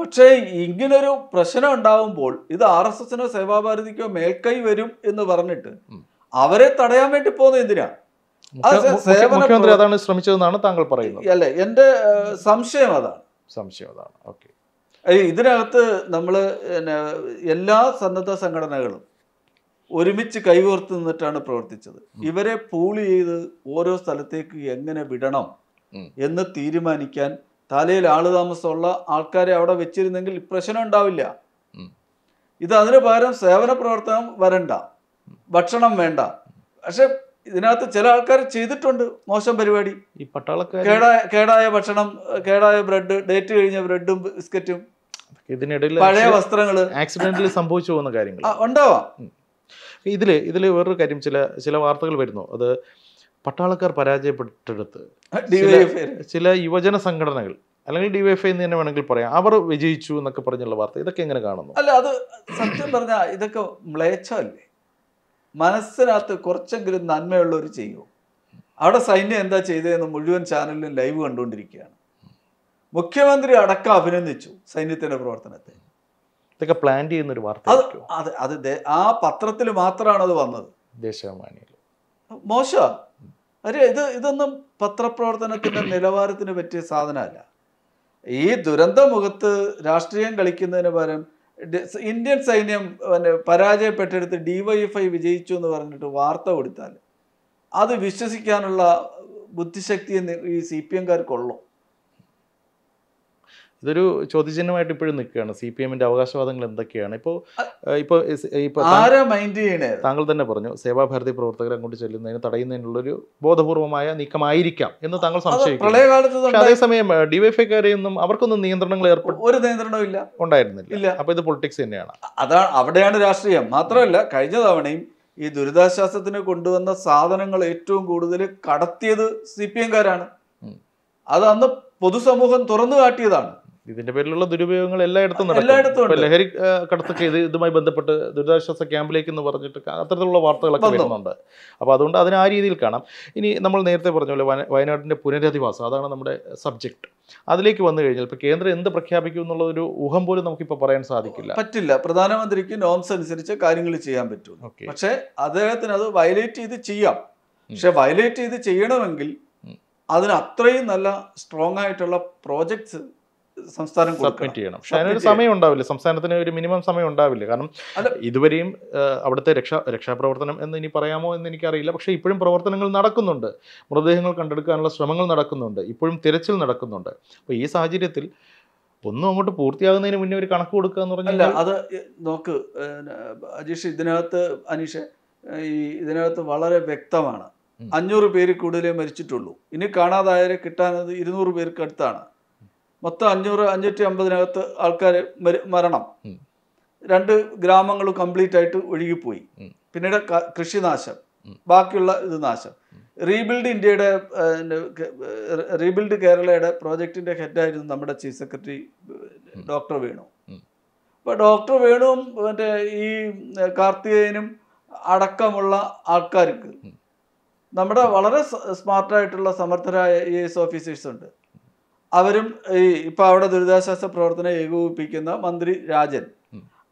പക്ഷേ ഇങ്ങനൊരു പ്രശ്നം ഉണ്ടാവുമ്പോൾ ഇത് ആർ എസ് എസിനോ സേവാഭാരതിക്കോ മേൽക്കൈ വരും എന്ന് പറഞ്ഞിട്ട് അവരെ തടയാൻ വേണ്ടി പോകുന്നത് എന്തിനാ മുഖ്യമന്ത്രി അതാണ് ശ്രമിച്ചതെന്നാണ് താങ്കൾ പറയുന്നത് അല്ലെ എന്റെ സംശയം അതാണ് സംശയം അതാണ് ഓക്കെ ഇതിനകത്ത് നമ്മൾ എല്ലാ സന്നദ്ധ സംഘടനകളും ഒരുമിച്ച് കൈകോർത്ത് നിന്നിട്ടാണ് പ്രവർത്തിച്ചത് ഇവരെ പൂള് ചെയ്ത് ഓരോ സ്ഥലത്തേക്ക് എങ്ങനെ വിടണം എന്ന് തീരുമാനിക്കാൻ തലയിൽ ആള് താമസമുള്ള ആൾക്കാരെ അവിടെ വെച്ചിരുന്നെങ്കിൽ പ്രശ്നം ഉണ്ടാവില്ല ഇത് അതിന് പകരം സേവന പ്രവർത്തനം വരണ്ട ഭക്ഷണം വേണ്ട പക്ഷെ ഇതിനകത്ത് ചില ആൾക്കാർ ചെയ്തിട്ടുണ്ട് മോശം പരിപാടി ഈ പട്ടാളക്കാർ കേടായ ഭക്ഷണം കേടായ ബ്രെഡ് ഡേറ്റ് കഴിഞ്ഞ ബ്രെഡും ബിസ്ക്കറ്റും ഇതിനിടയിൽ പഴയ വസ്ത്രങ്ങൾ ആക്സിഡന്റിൽ സംഭവിച്ചു പോകുന്ന കാര്യങ്ങൾ ഉണ്ടാവാം ഇതിൽ ഇതിൽ വേറൊരു കാര്യം ചില ചില വാർത്തകൾ വരുന്നു അത് പട്ടാളക്കാർ പരാജയപ്പെട്ടെടുത്ത് ചില യുവജന സംഘടനകൾ അല്ലെങ്കിൽ ഡിവൈഎഫ്ഐ എന്ന് തന്നെ വേണമെങ്കിൽ പറയാം അവർ വിജയിച്ചു എന്നൊക്കെ പറഞ്ഞുള്ള വാർത്ത ഇതൊക്കെ എങ്ങനെ കാണുന്നു അല്ല അത് സത്യം പറഞ്ഞാൽ ഇതൊക്കെ മ്ലേച്ഛമല്ലേ മനസ്സിനകത്ത് കുറച്ചെങ്കിലും നന്മയുള്ളവർ ചെയ്യുമോ അവിടെ സൈന്യം എന്താ ചെയ്തതെന്ന് മുഴുവൻ ചാനലിലും ലൈവ് കണ്ടുകൊണ്ടിരിക്കുകയാണ് മുഖ്യമന്ത്രി അടക്കം അഭിനന്ദിച്ചു സൈന്യത്തിന്റെ പ്രവർത്തനത്തെ ഇതൊക്കെ പ്ലാൻ ചെയ്യുന്ന ഒരു വാർത്ത അത് അത് അത് ആ പത്രത്തിൽ മാത്രമാണ് അത് വന്നത് ദേശാഭിമാനിയിൽ മോശ അരെ ഇത് ഇതൊന്നും പത്രപ്രവർത്തനത്തിന്റെ നിലവാരത്തിന് പറ്റിയ സാധനമല്ല ഈ ദുരന്ത മുഖത്ത് രാഷ്ട്രീയം കളിക്കുന്നതിന് പകരം ഇന്ത്യൻ സൈന്യം പിന്നെ പരാജയപ്പെട്ടെടുത്ത് ഡിവൈഎഫ്ഐ വിജയിച്ചു എന്ന് പറഞ്ഞിട്ട് വാർത്ത കൊടുത്താൽ അത് വിശ്വസിക്കാനുള്ള ബുദ്ധിശക്തി ഈ സി പി എംകാർക്കുള്ളൂ ഇതൊരു ചോദ്യചിഹ്നമായിട്ട് ഇപ്പോഴും നിൽക്കുകയാണ് സി പി എമ്മിന്റെ അവകാശവാദങ്ങൾ എന്തൊക്കെയാണ് ഇപ്പോൾ ഇപ്പോൾ ഇപ്പോൾ താങ്കൾ തന്നെ പറഞ്ഞു സേവാഭാരതി പ്രവർത്തകരെ അങ്ങോട്ട് ചെല്ലുന്നതിന് തടയുന്നതിനുള്ളൊരു ബോധപൂർവമായ നീക്കമായിരിക്കാം എന്ന് താങ്കൾ സംശയിക്കും അതേസമയം ഡിവൈഫൈക്കാരെയൊന്നും അവർക്കൊന്നും നിയന്ത്രണങ്ങൾ ഏർപ്പെടും ഒരു നിയന്ത്രണവും ഇല്ല ഉണ്ടായിരുന്നില്ല അപ്പൊ ഇത് പൊളിറ്റിക്സ് തന്നെയാണ് അതാണ് അവിടെയാണ് രാഷ്ട്രീയം മാത്രമല്ല കഴിഞ്ഞ തവണയും ഈ ദുരിതാശ്വാസത്തിന് കൊണ്ടുവന്ന സാധനങ്ങൾ ഏറ്റവും കൂടുതൽ കടത്തിയത് സി പി എംകാരാണ് അത് അന്ന് പൊതുസമൂഹം തുറന്നു കാട്ടിയതാണ് ഇതിന്റെ പേരിലുള്ള ദുരുപയോഗങ്ങൾ എല്ലായിടത്തും എല്ലായിടത്തും ലഹരി കടത്തൊക്കെ ചെയ്ത് ഇതുമായി ബന്ധപ്പെട്ട് ദുരിതാശ്വാസ ക്യാമ്പിലേക്ക് എന്ന് പറഞ്ഞിട്ട് അത്തരത്തിലുള്ള വാർത്തകളൊക്കെ വരുന്നുണ്ട് അപ്പോൾ അതുകൊണ്ട് അതിന് ആ രീതിയിൽ കാണാം ഇനി നമ്മൾ നേരത്തെ പറഞ്ഞ പോലെ വയനാടിൻ്റെ പുനരധിവാസം അതാണ് നമ്മുടെ സബ്ജക്റ്റ് അതിലേക്ക് വന്നു കഴിഞ്ഞാൽ ഇപ്പോൾ കേന്ദ്രം എന്ത് പ്രഖ്യാപിക്കും എന്നുള്ള ഒരു ഊഹം പോലും നമുക്കിപ്പോൾ പറയാൻ സാധിക്കില്ല പറ്റില്ല പ്രധാനമന്ത്രിക്ക് നോംസ് അനുസരിച്ച് കാര്യങ്ങൾ ചെയ്യാൻ പറ്റും പക്ഷേ അദ്ദേഹത്തിന് അത് വയലേറ്റ് ചെയ്ത് ചെയ്യാം പക്ഷെ വയലേറ്റ് ചെയ്ത് ചെയ്യണമെങ്കിൽ അതിന് അത്രയും നല്ല സ്ട്രോങ് ആയിട്ടുള്ള പ്രോജക്ട്സ് സംസ്ഥാനം സബ്മിറ്റ് ചെയ്യണം പക്ഷേ അതിനൊരു സമയം ഉണ്ടാവില്ല സംസ്ഥാനത്തിന് ഒരു മിനിമം സമയം ഉണ്ടാവില്ല കാരണം ഇതുവരെയും അവിടുത്തെ രക്ഷാ രക്ഷാപ്രവർത്തനം എന്ന് ഇനി പറയാമോ എന്ന് എനിക്കറിയില്ല പക്ഷേ ഇപ്പോഴും പ്രവർത്തനങ്ങൾ നടക്കുന്നുണ്ട് മൃതദേഹങ്ങൾ കണ്ടെടുക്കാനുള്ള ശ്രമങ്ങൾ നടക്കുന്നുണ്ട് ഇപ്പോഴും തിരച്ചിൽ നടക്കുന്നുണ്ട് അപ്പോൾ ഈ സാഹചര്യത്തിൽ ഒന്നും അങ്ങോട്ട് പൂർത്തിയാകുന്നതിന് മുന്നേ ഒരു കണക്ക് കൊടുക്കുക എന്ന് പറഞ്ഞാൽ അത് നോക്ക് അജീഷ് ഇതിനകത്ത് അനീഷ് ഈ ഇതിനകത്ത് വളരെ വ്യക്തമാണ് അഞ്ഞൂറ് പേര് കൂടുതലേ മരിച്ചിട്ടുള്ളൂ ഇനി കാണാതായവരെ കിട്ടാനത് ഇരുന്നൂറ് പേർക്ക് അടുത്താണ് മൊത്തം അഞ്ഞൂറ് അഞ്ഞൂറ്റി അമ്പതിനകത്ത് ആൾക്കാർ മരണം രണ്ട് ഗ്രാമങ്ങൾ കംപ്ലീറ്റ് ആയിട്ട് ഒഴുകിപ്പോയി പിന്നീട് കൃഷിനാശം ബാക്കിയുള്ള ഇത് നാശം റീബിൽഡ് ഇന്ത്യയുടെ റീബിൽഡ് കേരളയുടെ പ്രോജക്റ്റിന്റെ ഹെഡായിരുന്നു നമ്മുടെ ചീഫ് സെക്രട്ടറി ഡോക്ടർ വേണു അപ്പൊ ഡോക്ടർ വേണുവും മറ്റേ ഈ കാർത്തികേയനും അടക്കമുള്ള ആൾക്കാർക്ക് നമ്മുടെ വളരെ സ്മാർട്ടായിട്ടുള്ള സമർത്ഥരായ ഐ എസ് ഓഫീസേഴ്സ് ഉണ്ട് അവരും ഈ ഇപ്പൊ അവിടെ ദുരിതാശ്വാസ പ്രവർത്തനം ഏകോപിപ്പിക്കുന്ന മന്ത്രി രാജൻ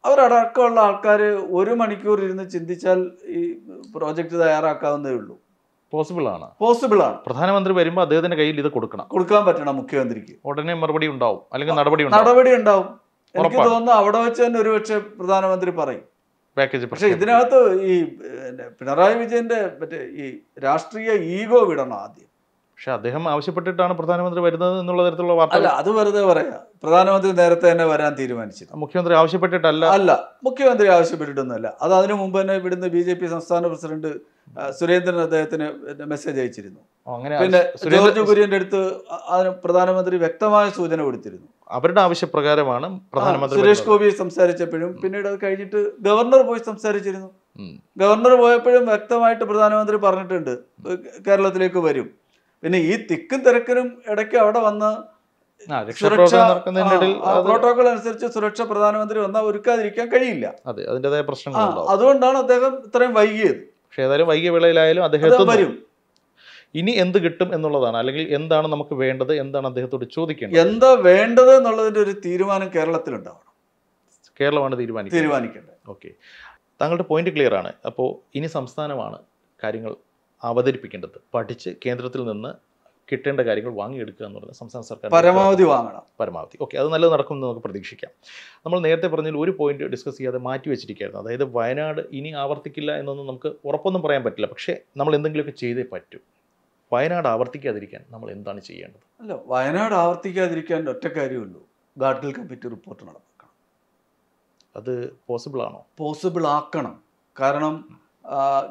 അവരടക്കമുള്ള ആൾക്കാർ ഒരു മണിക്കൂർ ഇരുന്ന് ചിന്തിച്ചാൽ ഈ പ്രോജക്റ്റ് തയ്യാറാക്കാവുന്നേ ഉള്ളൂ പോസിബിൾ ആണ് പോസിബിൾ ആണ് പ്രധാനമന്ത്രി വരുമ്പോൾ അദ്ദേഹത്തിന്റെ കയ്യിൽ ഇത് കൊടുക്കണം കൊടുക്കാൻ പറ്റണം മുഖ്യമന്ത്രിക്ക് ഉടനെ മറുപടി ഉണ്ടാവും അല്ലെങ്കിൽ നടപടി നടപടി ഉണ്ടാവും എനിക്ക് തോന്നുന്നു അവിടെ വെച്ച് തന്നെ ഒരുപക്ഷെ പ്രധാനമന്ത്രി പറയും പാക്കേജ് പക്ഷെ ഇതിനകത്ത് ഈ പിണറായി വിജയന്റെ മറ്റേ ഈ രാഷ്ട്രീയ ഈഗോ വിടണം ആദ്യം പക്ഷെ അദ്ദേഹം ആവശ്യപ്പെട്ടിട്ടാണ് പ്രധാനമന്ത്രി വരുന്നത് എന്നുള്ള തരത്തിലുള്ള വാർത്ത അല്ല അത് വെറുതെ പറയാം പ്രധാനമന്ത്രി നേരത്തെ തന്നെ വരാൻ തീരുമാനിച്ചു മുഖ്യമന്ത്രി ആവശ്യപ്പെട്ടിട്ടല്ല അല്ല മുഖ്യമന്ത്രി ആവശ്യപ്പെട്ടിട്ടൊന്നുമല്ല അത് അതിനു മുമ്പ് തന്നെ ഇവിടുന്ന് ബി ജെ പി സംസ്ഥാന പ്രസിഡന്റ് സുരേന്ദ്രൻ അദ്ദേഹത്തിന് മെസ്സേജ് അയച്ചിരുന്നു പിന്നെ ജോർജ് കുര്യന്റെ അടുത്ത് അതിന് പ്രധാനമന്ത്രി വ്യക്തമായ സൂചന കൊടുത്തിരുന്നു അവരുടെ ആവശ്യപ്രകാരമാണ് പ്രധാനമന്ത്രി സുരേഷ് ഗോപി സംസാരിച്ചപ്പോഴും പിന്നീട് അത് കഴിഞ്ഞിട്ട് ഗവർണർ പോയി സംസാരിച്ചിരുന്നു ഗവർണർ പോയപ്പോഴും വ്യക്തമായിട്ട് പ്രധാനമന്ത്രി പറഞ്ഞിട്ടുണ്ട് കേരളത്തിലേക്ക് വരും പിന്നെ ഈ തിക്കും തിരക്കിനും ഇടയ്ക്ക് അവിടെ വന്ന് പ്രോട്ടോകോൾ അനുസരിച്ച് സുരക്ഷ പ്രധാനമന്ത്രി വന്നാൽ ഒരുക്കാതിരിക്കാൻ കഴിയില്ല അതെ അതിൻ്റെതായ പ്രശ്നങ്ങൾ അതുകൊണ്ടാണ് അദ്ദേഹം ഇത്രയും വൈകിയത് പക്ഷേ ഏതായാലും വൈകിയ വേളയിലായാലും അദ്ദേഹം വരും ഇനി എന്ത് കിട്ടും എന്നുള്ളതാണ് അല്ലെങ്കിൽ എന്താണ് നമുക്ക് വേണ്ടത് എന്താണ് അദ്ദേഹത്തോട് ചോദിക്കേണ്ടത് എന്താ വേണ്ടത് എന്നുള്ളതിൻ്റെ ഒരു തീരുമാനം കേരളത്തിലുണ്ടാവണം കേരളമാണ് തീരുമാനിക്കുന്നത് തീരുമാനിക്കേണ്ടത് ഓക്കെ താങ്കളുടെ പോയിന്റ് ക്ലിയർ ആണ് അപ്പോൾ ഇനി സംസ്ഥാനമാണ് കാര്യങ്ങൾ അവതരിപ്പിക്കേണ്ടത് പഠിച്ച് കേന്ദ്രത്തിൽ നിന്ന് കിട്ടേണ്ട കാര്യങ്ങൾ വാങ്ങിയെടുക്കുക എന്ന് പറഞ്ഞാൽ സംസ്ഥാന സർക്കാർ പരമാവധി വാങ്ങണം പരമാവധി ഓക്കെ അത് നല്ലത് നടക്കുമെന്ന് നമുക്ക് പ്രതീക്ഷിക്കാം നമ്മൾ നേരത്തെ പറഞ്ഞതിൽ ഒരു പോയിന്റ് ഡിസ്കസ് ചെയ്യാതെ മാറ്റി വെച്ചിരിക്കുകയായിരുന്നു അതായത് വയനാട് ഇനി ആവർത്തിക്കില്ല എന്നൊന്നും നമുക്ക് ഉറപ്പൊന്നും പറയാൻ പറ്റില്ല പക്ഷേ നമ്മൾ എന്തെങ്കിലുമൊക്കെ ചെയ്തേ പറ്റൂ വയനാട് ആവർത്തിക്കാതിരിക്കാൻ നമ്മൾ എന്താണ് ചെയ്യേണ്ടത് അല്ല വയനാട് ആവർത്തിക്കാതിരിക്കാൻ ഒറ്റ കാര്യമുള്ളൂ ഗാർഡിൽ കമ്മിറ്റി റിപ്പോർട്ട് നടപ്പാക്കണം അത് പോസിബിൾ ആണോ പോസിബിൾ ആക്കണം കാരണം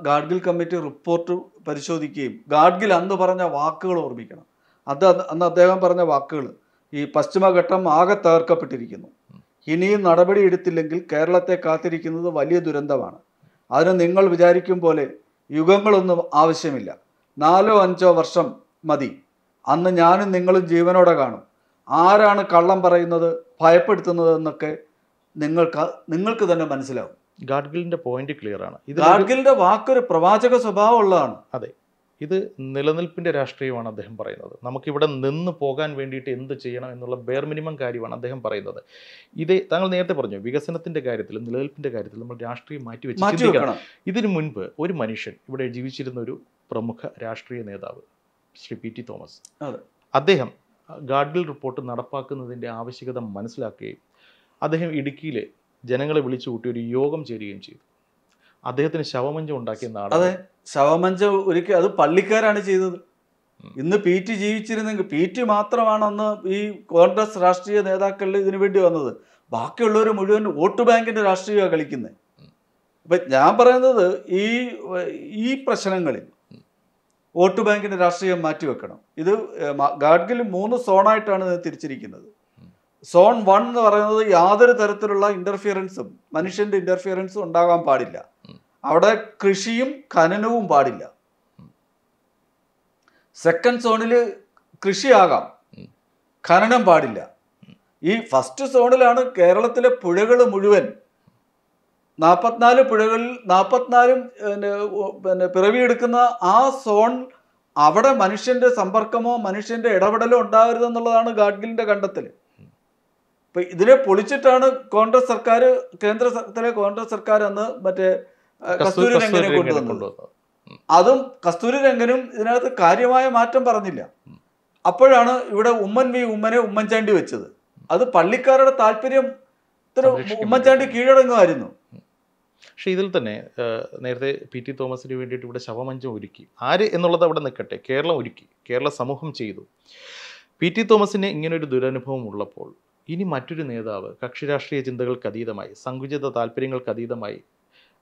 ഗാഡ്ഗിൽ കമ്മിറ്റി റിപ്പോർട്ട് പരിശോധിക്കുകയും ഗാഡ്ഗിൽ അന്ന് പറഞ്ഞ വാക്കുകൾ ഓർമ്മിക്കണം അത് അന്ന് അദ്ദേഹം പറഞ്ഞ വാക്കുകൾ ഈ പശ്ചിമഘട്ടം ആകെ തകർക്കപ്പെട്ടിരിക്കുന്നു ഇനിയും നടപടി എടുത്തില്ലെങ്കിൽ കേരളത്തെ കാത്തിരിക്കുന്നത് വലിയ ദുരന്തമാണ് അതിന് നിങ്ങൾ വിചാരിക്കും പോലെ യുഗങ്ങളൊന്നും ആവശ്യമില്ല നാലോ അഞ്ചോ വർഷം മതി അന്ന് ഞാനും നിങ്ങളും ജീവനോടെ കാണും ആരാണ് കള്ളം പറയുന്നത് ഭയപ്പെടുത്തുന്നത് എന്നൊക്കെ നിങ്ങൾക്ക് നിങ്ങൾക്ക് തന്നെ മനസ്സിലാവും ഗാഡ്ഗിലിന്റെ പോയിന്റ് ക്ലിയർ ആണ് ഇത് ഗാഡ്ഗിലിന്റെ വാക്കൊരു പ്രവാചക സ്വഭാവം ഉള്ളതാണ് അതെ ഇത് നിലനിൽപ്പിന്റെ രാഷ്ട്രീയമാണ് അദ്ദേഹം പറയുന്നത് നമുക്കിവിടെ നിന്ന് പോകാൻ വേണ്ടിയിട്ട് എന്ത് ചെയ്യണം എന്നുള്ള ബെയർ മിനിമം കാര്യമാണ് അദ്ദേഹം പറയുന്നത് ഇത് താങ്കൾ നേരത്തെ പറഞ്ഞു വികസനത്തിന്റെ കാര്യത്തിൽ നിലനിൽപ്പിന്റെ കാര്യത്തിൽ നമ്മൾ രാഷ്ട്രീയം മാറ്റി വെച്ച് ഇതിനു മുൻപ് ഒരു മനുഷ്യൻ ഇവിടെ ജീവിച്ചിരുന്ന ഒരു പ്രമുഖ രാഷ്ട്രീയ നേതാവ് ശ്രീ പി ടി തോമസ് അദ്ദേഹം ഗാഡ്ഗിൽ റിപ്പോർട്ട് നടപ്പാക്കുന്നതിന്റെ ആവശ്യകത മനസ്സിലാക്കുകയും അദ്ദേഹം ഇടുക്കിയിലെ ജനങ്ങളെ വിളിച്ചു കൂട്ടി ഒരു യോഗം ചേരുകയും ചെയ്തു അദ്ദേഹത്തിന് ശവമഞ്ചം ഉണ്ടാക്കിയ നാട് അതെ ശവമഞ്ചം ഒരിക്കൽ അത് പള്ളിക്കാരാണ് ചെയ്തത് ഇന്ന് പി ടി ജീവിച്ചിരുന്നെങ്കിൽ പി ടി മാത്രമാണ് അന്ന് ഈ കോൺഗ്രസ് രാഷ്ട്രീയ നേതാക്കളിൽ ഇതിനു വേണ്ടി വന്നത് ബാക്കിയുള്ളവർ മുഴുവൻ വോട്ട് ബാങ്കിൻ്റെ രാഷ്ട്രീയമാണ് കളിക്കുന്നത് അപ്പൊ ഞാൻ പറയുന്നത് ഈ ഈ പ്രശ്നങ്ങളിൽ വോട്ട് ബാങ്കിന്റെ രാഷ്ട്രീയം മാറ്റിവെക്കണം ഇത് ഗാഡ്ഗിൽ മൂന്ന് സോണായിട്ടാണ് തിരിച്ചിരിക്കുന്നത് സോൺ വൺ എന്ന് പറയുന്നത് യാതൊരു തരത്തിലുള്ള ഇന്റർഫിയറൻസും മനുഷ്യന്റെ ഇന്റർഫിയറൻസും ഉണ്ടാകാൻ പാടില്ല അവിടെ കൃഷിയും ഖനനവും പാടില്ല സെക്കൻഡ് സോണിൽ കൃഷിയാകാം ഖനനം പാടില്ല ഈ ഫസ്റ്റ് സോണിലാണ് കേരളത്തിലെ പുഴകൾ മുഴുവൻ നാൽപ്പത്തിനാല് പുഴകളിൽ നാൽപ്പത്തിനാലും പിന്നെ പിറവിയെടുക്കുന്ന ആ സോൺ അവിടെ മനുഷ്യന്റെ സമ്പർക്കമോ മനുഷ്യന്റെ ഇടപെടലോ ഉണ്ടാകരുതെന്നുള്ളതാണ് ഗാഡ്ഗിലിന്റെ കണ്ടെത്തല് അപ്പം ഇതിനെ പൊളിച്ചിട്ടാണ് കോൺഗ്രസ് സർക്കാർ കേന്ദ്രത്തിലെ കോൺഗ്രസ് സർക്കാർ അന്ന് മറ്റേ കസ്തൂരി രംഗനെ കൊണ്ടുവന്നത് അതും കസ്തൂരി രംഗനും ഇതിനകത്ത് കാര്യമായ മാറ്റം പറഞ്ഞില്ല അപ്പോഴാണ് ഇവിടെ ഉമ്മൻ വി ഉമ്മനെ ഉമ്മൻചാണ്ടി വെച്ചത് അത് പള്ളിക്കാരുടെ താല്പര്യം ഉമ്മൻചാണ്ടി കീഴടങ്ങുമായിരുന്നു പക്ഷെ ഇതിൽ തന്നെ നേരത്തെ പി ടി തോമസിന് വേണ്ടിയിട്ട് ഇവിടെ ശവമഞ്ചം ഒരുക്കി ആര് എന്നുള്ളത് അവിടെ നിൽക്കട്ടെ കേരളം ഒരുക്കി കേരള സമൂഹം ചെയ്തു പി ടി തോമസിന് ഇങ്ങനൊരു ദുരനുഭവം ഉള്ളപ്പോൾ ഇനി മറ്റൊരു നേതാവ് കക്ഷിരാഷ്ട്രീയ ചിന്തകൾക്ക് അതീതമായി സങ്കുചിത താല്പര്യങ്ങൾക്ക് അതീതമായി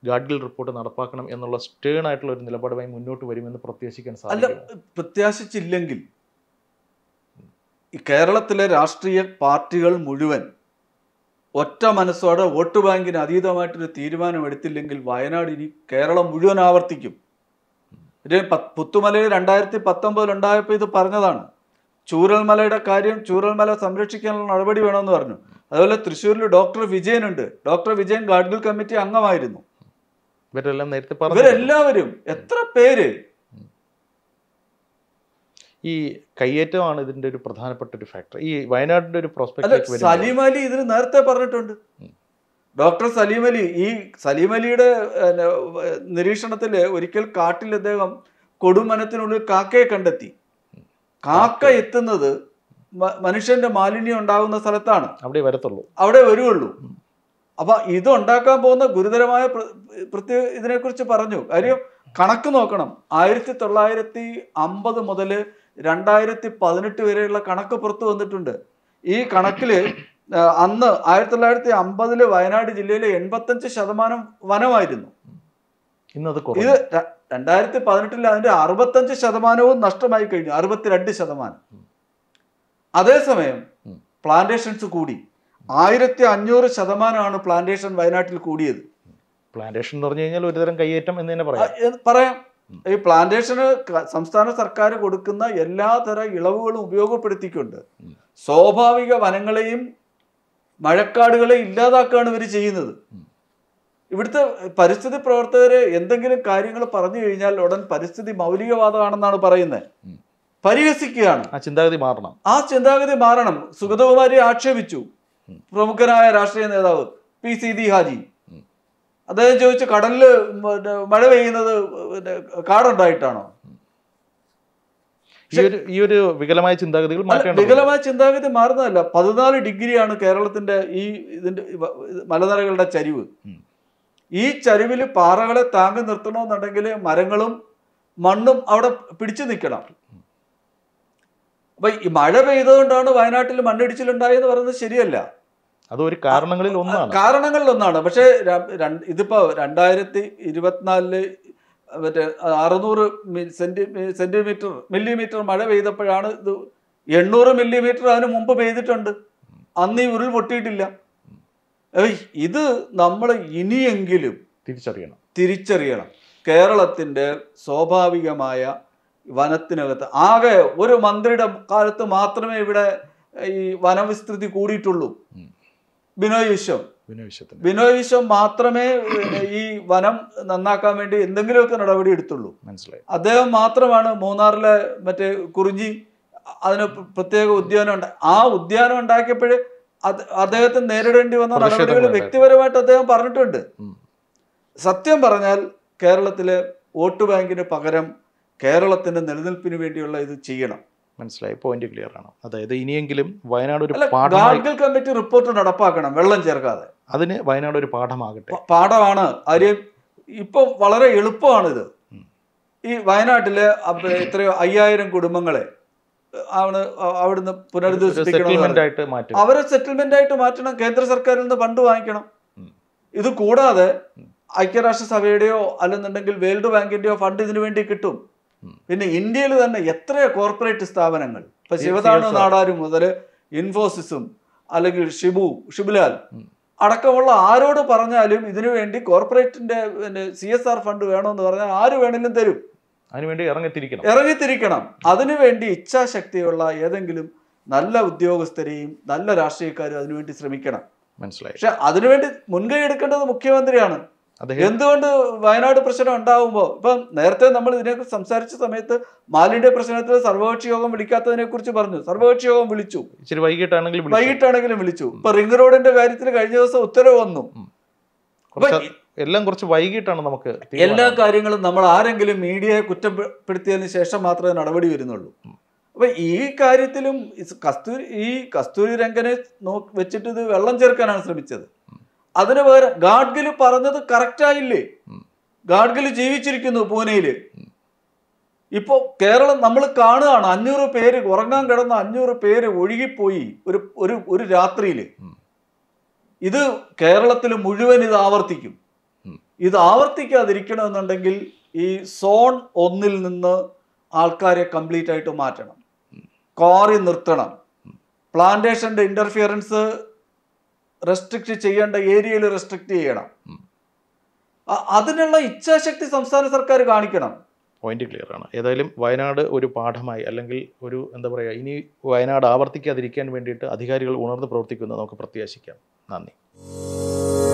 ഗാഡ്ഗിൽ റിപ്പോർട്ട് നടപ്പാക്കണം എന്നുള്ള സ്റ്റേൺ ആയിട്ടുള്ള ഒരു നിലപാടുമായി മുന്നോട്ട് വരുമെന്ന് പ്രത്യാശിക്കാൻ സാധിക്കും പ്രത്യാശിച്ചില്ലെങ്കിൽ കേരളത്തിലെ രാഷ്ട്രീയ പാർട്ടികൾ മുഴുവൻ ഒറ്റ മനസ്സോടെ വോട്ട് ബാങ്കിന് അതീതമായിട്ടൊരു എടുത്തില്ലെങ്കിൽ വയനാട് ഇനി കേരളം മുഴുവൻ ആവർത്തിക്കും പുത്തുമലയിൽ രണ്ടായിരത്തി ഉണ്ടായപ്പോൾ ഇത് പറഞ്ഞതാണ് ചൂരൽമലയുടെ കാര്യം ചൂരൽമല സംരക്ഷിക്കാനുള്ള നടപടി വേണമെന്ന് പറഞ്ഞു അതുപോലെ തൃശ്ശൂരിൽ ഡോക്ടർ വിജയനുണ്ട് ഡോക്ടർ വിജയൻ ഗാഡ്ഗിൽ കമ്മിറ്റി അംഗമായിരുന്നു നേരത്തെ ഇവരെല്ലാവരും എത്ര പേര് ഈ കയ്യേറ്റമാണ് ഇതിന്റെ ഒരു പ്രധാനപ്പെട്ട ഒരു ഫാക്ടർ ഈ വയനാടിന്റെ ഒരു പ്രോസ്പെക്ട് സലീം അലി ഇതിന് നേരത്തെ പറഞ്ഞിട്ടുണ്ട് ഡോക്ടർ സലീം അലി ഈ സലീം അലിയുടെ നിരീക്ഷണത്തിൽ ഒരിക്കൽ കാട്ടിൽ അദ്ദേഹം കൊടുമനത്തിനുള്ളിൽ കാക്കയെ കണ്ടെത്തി കാക്ക എത്തുന്നത് മനുഷ്യന്റെ മാലിന്യം ഉണ്ടാകുന്ന സ്ഥലത്താണ് അവിടെ വരത്തുള്ളൂ അവിടെ വരുവുള്ളൂ അപ്പൊ ഇതുണ്ടാക്കാൻ പോകുന്ന ഗുരുതരമായ പ്രത്യേക ഇതിനെക്കുറിച്ച് പറഞ്ഞു കാര്യം കണക്ക് നോക്കണം ആയിരത്തി തൊള്ളായിരത്തി അമ്പത് മുതൽ രണ്ടായിരത്തി പതിനെട്ട് വരെയുള്ള കണക്ക് പുറത്തു വന്നിട്ടുണ്ട് ഈ കണക്കിൽ അന്ന് ആയിരത്തി തൊള്ളായിരത്തി അമ്പതില് വയനാട് ജില്ലയിലെ എൺപത്തഞ്ച് ശതമാനം വനമായിരുന്നു ഇന്നത് ഇത് രണ്ടായിരത്തി പതിനെട്ടിൽ അതിന്റെ അഞ്ച് ശതമാനവും നഷ്ടമായി കഴിഞ്ഞു അറുപത്തിരണ്ട് ശതമാനം അതേസമയം പ്ലാന്റേഷൻസ് കൂടി ആയിരത്തി അഞ്ഞൂറ് ശതമാനമാണ് പ്ലാന്റേഷൻ വയനാട്ടിൽ കൂടിയത് പ്ലാന്റേഷൻ എന്ന് പറഞ്ഞു കഴിഞ്ഞാൽ ഒരുതരം കയ്യേറ്റം എന്ന് തന്നെ പറയാം പറയാം ഈ പ്ലാന്റേഷന് സംസ്ഥാന സർക്കാർ കൊടുക്കുന്ന എല്ലാതര ഇളവുകളും ഉപയോഗപ്പെടുത്തിക്കൊണ്ട് സ്വാഭാവിക വനങ്ങളെയും മഴക്കാടുകളെയും ഇല്ലാതാക്കുകയാണ് ഇവർ ചെയ്യുന്നത് ഇവിടുത്തെ പരിസ്ഥിതി പ്രവർത്തകർ എന്തെങ്കിലും കാര്യങ്ങൾ പറഞ്ഞു കഴിഞ്ഞാൽ ഉടൻ പരിസ്ഥിതി മൗലികവാദമാണെന്നാണ് പറയുന്നത് പരിഹസിക്കുകയാണ് ആ ചിന്താഗതി മാറണം ആ ചിന്താഗതി മാറണം സുഗതകുമാരി ആക്ഷേപിച്ചു പ്രമുഖനായ രാഷ്ട്രീയ നേതാവ് പി സി ദി ഹാജി അദ്ദേഹം ചോദിച്ചു കടലിൽ മഴ പെയ്യുന്നത് കാടുണ്ടായിട്ടാണോ ഈ ഒരു വികലമായ ചിന്താഗതികൾ വികലമായ ചിന്താഗതി മാറുന്നതല്ല പതിനാല് ഡിഗ്രിയാണ് കേരളത്തിന്റെ ഈ ഇതിന്റെ മലനിരകളുടെ ചരിവ് ഈ ചരിവിൽ പാറകളെ താങ്ങി നിർത്തണമെന്നുണ്ടെങ്കിൽ മരങ്ങളും മണ്ണും അവിടെ പിടിച്ചു നിൽക്കണം അപ്പൊ ഈ മഴ പെയ്തുകൊണ്ടാണ് വയനാട്ടിൽ മണ്ണിടിച്ചിലുണ്ടായെന്ന് പറയുന്നത് ശരിയല്ല അതൊരു കാരണങ്ങളിൽ ഒന്നാണ് കാരണങ്ങളിൽ ഒന്നാണ് പക്ഷേ ഇതിപ്പോ രണ്ടായിരത്തി ഇരുപത്തിനാലില് മറ്റേ അറുന്നൂറ് സെന്റി സെന്റിമീറ്റർ മില്ലിമീറ്റർ മഴ പെയ്തപ്പോഴാണ് ഇത് എണ്ണൂറ് മില്ലിമീറ്റർ അതിന് മുമ്പ് പെയ്തിട്ടുണ്ട് അന്ന് ഈ ഉരുൾ പൊട്ടിയിട്ടില്ല ഇത് നമ്മൾ ഇനിയെങ്കിലും തിരിച്ചറിയണം തിരിച്ചറിയണം കേരളത്തിൻ്റെ സ്വാഭാവികമായ വനത്തിനകത്ത് ആകെ ഒരു മന്ത്രിയുടെ കാലത്ത് മാത്രമേ ഇവിടെ ഈ വനവിസ്തൃതി കൂടിയിട്ടുള്ളൂ ബിനോയ് വിശ്വം ബിനോയ് വിശ്വം മാത്രമേ ഈ വനം നന്നാക്കാൻ വേണ്ടി എന്തെങ്കിലുമൊക്കെ നടപടി എടുത്തുള്ളൂ മനസ്സിലായി അദ്ദേഹം മാത്രമാണ് മൂന്നാറിലെ മറ്റേ കുറിഞ്ഞി അതിന് പ്രത്യേക ഉദ്യാനം ഉണ്ട് ആ ഉദ്യാനം ഉണ്ടാക്കിയപ്പോഴേ അദ്ദേഹത്തെ നേരിടേണ്ടി വന്ന നടപടികൾ വ്യക്തിപരമായിട്ട് അദ്ദേഹം പറഞ്ഞിട്ടുണ്ട് സത്യം പറഞ്ഞാൽ കേരളത്തിലെ വോട്ട് ബാങ്കിന് പകരം കേരളത്തിന്റെ നിലനിൽപ്പിന് വേണ്ടിയുള്ള ഇത് ചെയ്യണം മനസ്സിലായി പോയിന്റ് ക്ലിയർ ആണ് അതായത് ഇനിയെങ്കിലും വയനാട് ഒരു ഗാർഗിൽ കമ്മിറ്റി റിപ്പോർട്ട് നടപ്പാക്കണം വെള്ളം ചേർക്കാതെ അതിന് വയനാട് ഒരു പാഠമാകട്ടെ പാഠമാണ് ആര്യം ഇപ്പൊ വളരെ എളുപ്പമാണിത് ഈ വയനാട്ടിലെ എത്രയോ അയ്യായിരം കുടുംബങ്ങളെ ആണ് അവിടുന്ന് പുനരധിവസിപ്പിക്കണം അവരെ സെറ്റിൽമെന്റ് ആയിട്ട് മാറ്റണം കേന്ദ്ര സർക്കാരിൽ നിന്ന് ഫണ്ട് വാങ്ങിക്കണം ഇത് കൂടാതെ ഐക്യരാഷ്ട്രസഭയുടെയോ അല്ലെന്നുണ്ടെങ്കിൽ വേൾഡ് ബാങ്കിന്റെയോ ഫണ്ട് ഇതിനു വേണ്ടി കിട്ടും പിന്നെ ഇന്ത്യയിൽ തന്നെ എത്ര കോർപ്പറേറ്റ് സ്ഥാപനങ്ങൾ ഇപ്പൊ ശിവതാണു നാടാരും മുതൽ ഇൻഫോസിസും അല്ലെങ്കിൽ ഷിബു ഷിബുലാൽ അടക്കമുള്ള ആരോട് പറഞ്ഞാലും ഇതിനു വേണ്ടി കോർപ്പറേറ്റിന്റെ പിന്നെ സി എസ് ആർ ഫണ്ട് വേണമെന്ന് പറഞ്ഞാൽ ആര് വേണമെങ്കിലും തരും അതിനുവേണ്ടി ഇറങ്ങിത്തിരിക്കണം ഇറങ്ങിത്തിരിക്കണം അതിനുവേണ്ടി ഇച്ഛാശക്തിയുള്ള ഏതെങ്കിലും നല്ല ഉദ്യോഗസ്ഥരെയും നല്ല രാഷ്ട്രീയക്കാരും അതിനുവേണ്ടി ശ്രമിക്കണം മനസ്സിലായി പക്ഷെ അതിനുവേണ്ടി മുൻകൈ എടുക്കേണ്ടത് മുഖ്യമന്ത്രിയാണ് എന്തുകൊണ്ട് വയനാട് പ്രശ്നം ഉണ്ടാവുമ്പോൾ ഇപ്പം നേരത്തെ നമ്മൾ ഇതിനെ സംസാരിച്ച സമയത്ത് മാലിന്യ പ്രശ്നത്തിൽ സർവകക്ഷി യോഗം വിളിക്കാത്തതിനെ കുറിച്ച് പറഞ്ഞു സർവകക്ഷി യോഗം വിളിച്ചു ഇച്ചിരി വൈകിട്ടാണെങ്കിലും വൈകിട്ടാണെങ്കിലും വിളിച്ചു ഇപ്പൊ റിംഗ് റോഡിന്റെ കാര്യത്തിൽ കഴിഞ്ഞ ദിവസം ഉത്തരവ് വന്നു എല്ലാം കുറച്ച് വൈകിട്ടാണ് നമുക്ക് എല്ലാ കാര്യങ്ങളും നമ്മൾ ആരെങ്കിലും മീഡിയയെ കുറ്റപ്പെടുത്തിയതിന് ശേഷം മാത്രമേ നടപടി വരുന്നുള്ളൂ അപ്പൊ ഈ കാര്യത്തിലും കസ്തൂരി ഈ കസ്തൂരി രംഗനെ വെച്ചിട്ട് ഇത് വെള്ളം ചേർക്കാനാണ് ശ്രമിച്ചത് അതിന് പകരം ഗാഡ്ഗില് പറഞ്ഞത് കറക്റ്റായില്ലേ ഗാഡ്ഗില് ജീവിച്ചിരിക്കുന്നു പൂനെയില് ഇപ്പോൾ കേരളം നമ്മൾ കാണുകയാണ് അഞ്ഞൂറ് പേര് ഉറങ്ങാൻ കിടന്ന അഞ്ഞൂറ് പേര് ഒഴുകിപ്പോയി ഒരു ഒരു ഒരു രാത്രിയിൽ ഇത് കേരളത്തിൽ മുഴുവൻ ഇത് ആവർത്തിക്കും ഇത് ആവർത്തിക്കാതിരിക്കണമെന്നുണ്ടെങ്കിൽ ഈ സോൺ ഒന്നിൽ നിന്ന് ആൾക്കാരെ കംപ്ലീറ്റ് ആയിട്ട് മാറ്റണം കോറി നിർത്തണം പ്ലാന്റേഷൻ്റെ ഇൻ്റർഫിയറൻസ് റെസ്ട്രിക്റ്റ് ചെയ്യേണ്ട ഏരിയയിൽ റെസ്ട്രിക്റ്റ് ചെയ്യണം അതിനുള്ള ഇച്ഛാശക്തി സംസ്ഥാന സർക്കാർ കാണിക്കണം പോയിന്റ് ക്ലിയർ ആണ് ഏതായാലും വയനാട് ഒരു പാഠമായി അല്ലെങ്കിൽ ഒരു എന്താ പറയുക ഇനി വയനാട് ആവർത്തിക്കാതിരിക്കാൻ വേണ്ടിയിട്ട് അധികാരികൾ ഉണർന്ന് പ്രവർത്തിക്കുന്നത് നമുക്ക് പ്രത്യാശിക്കാം നന്ദി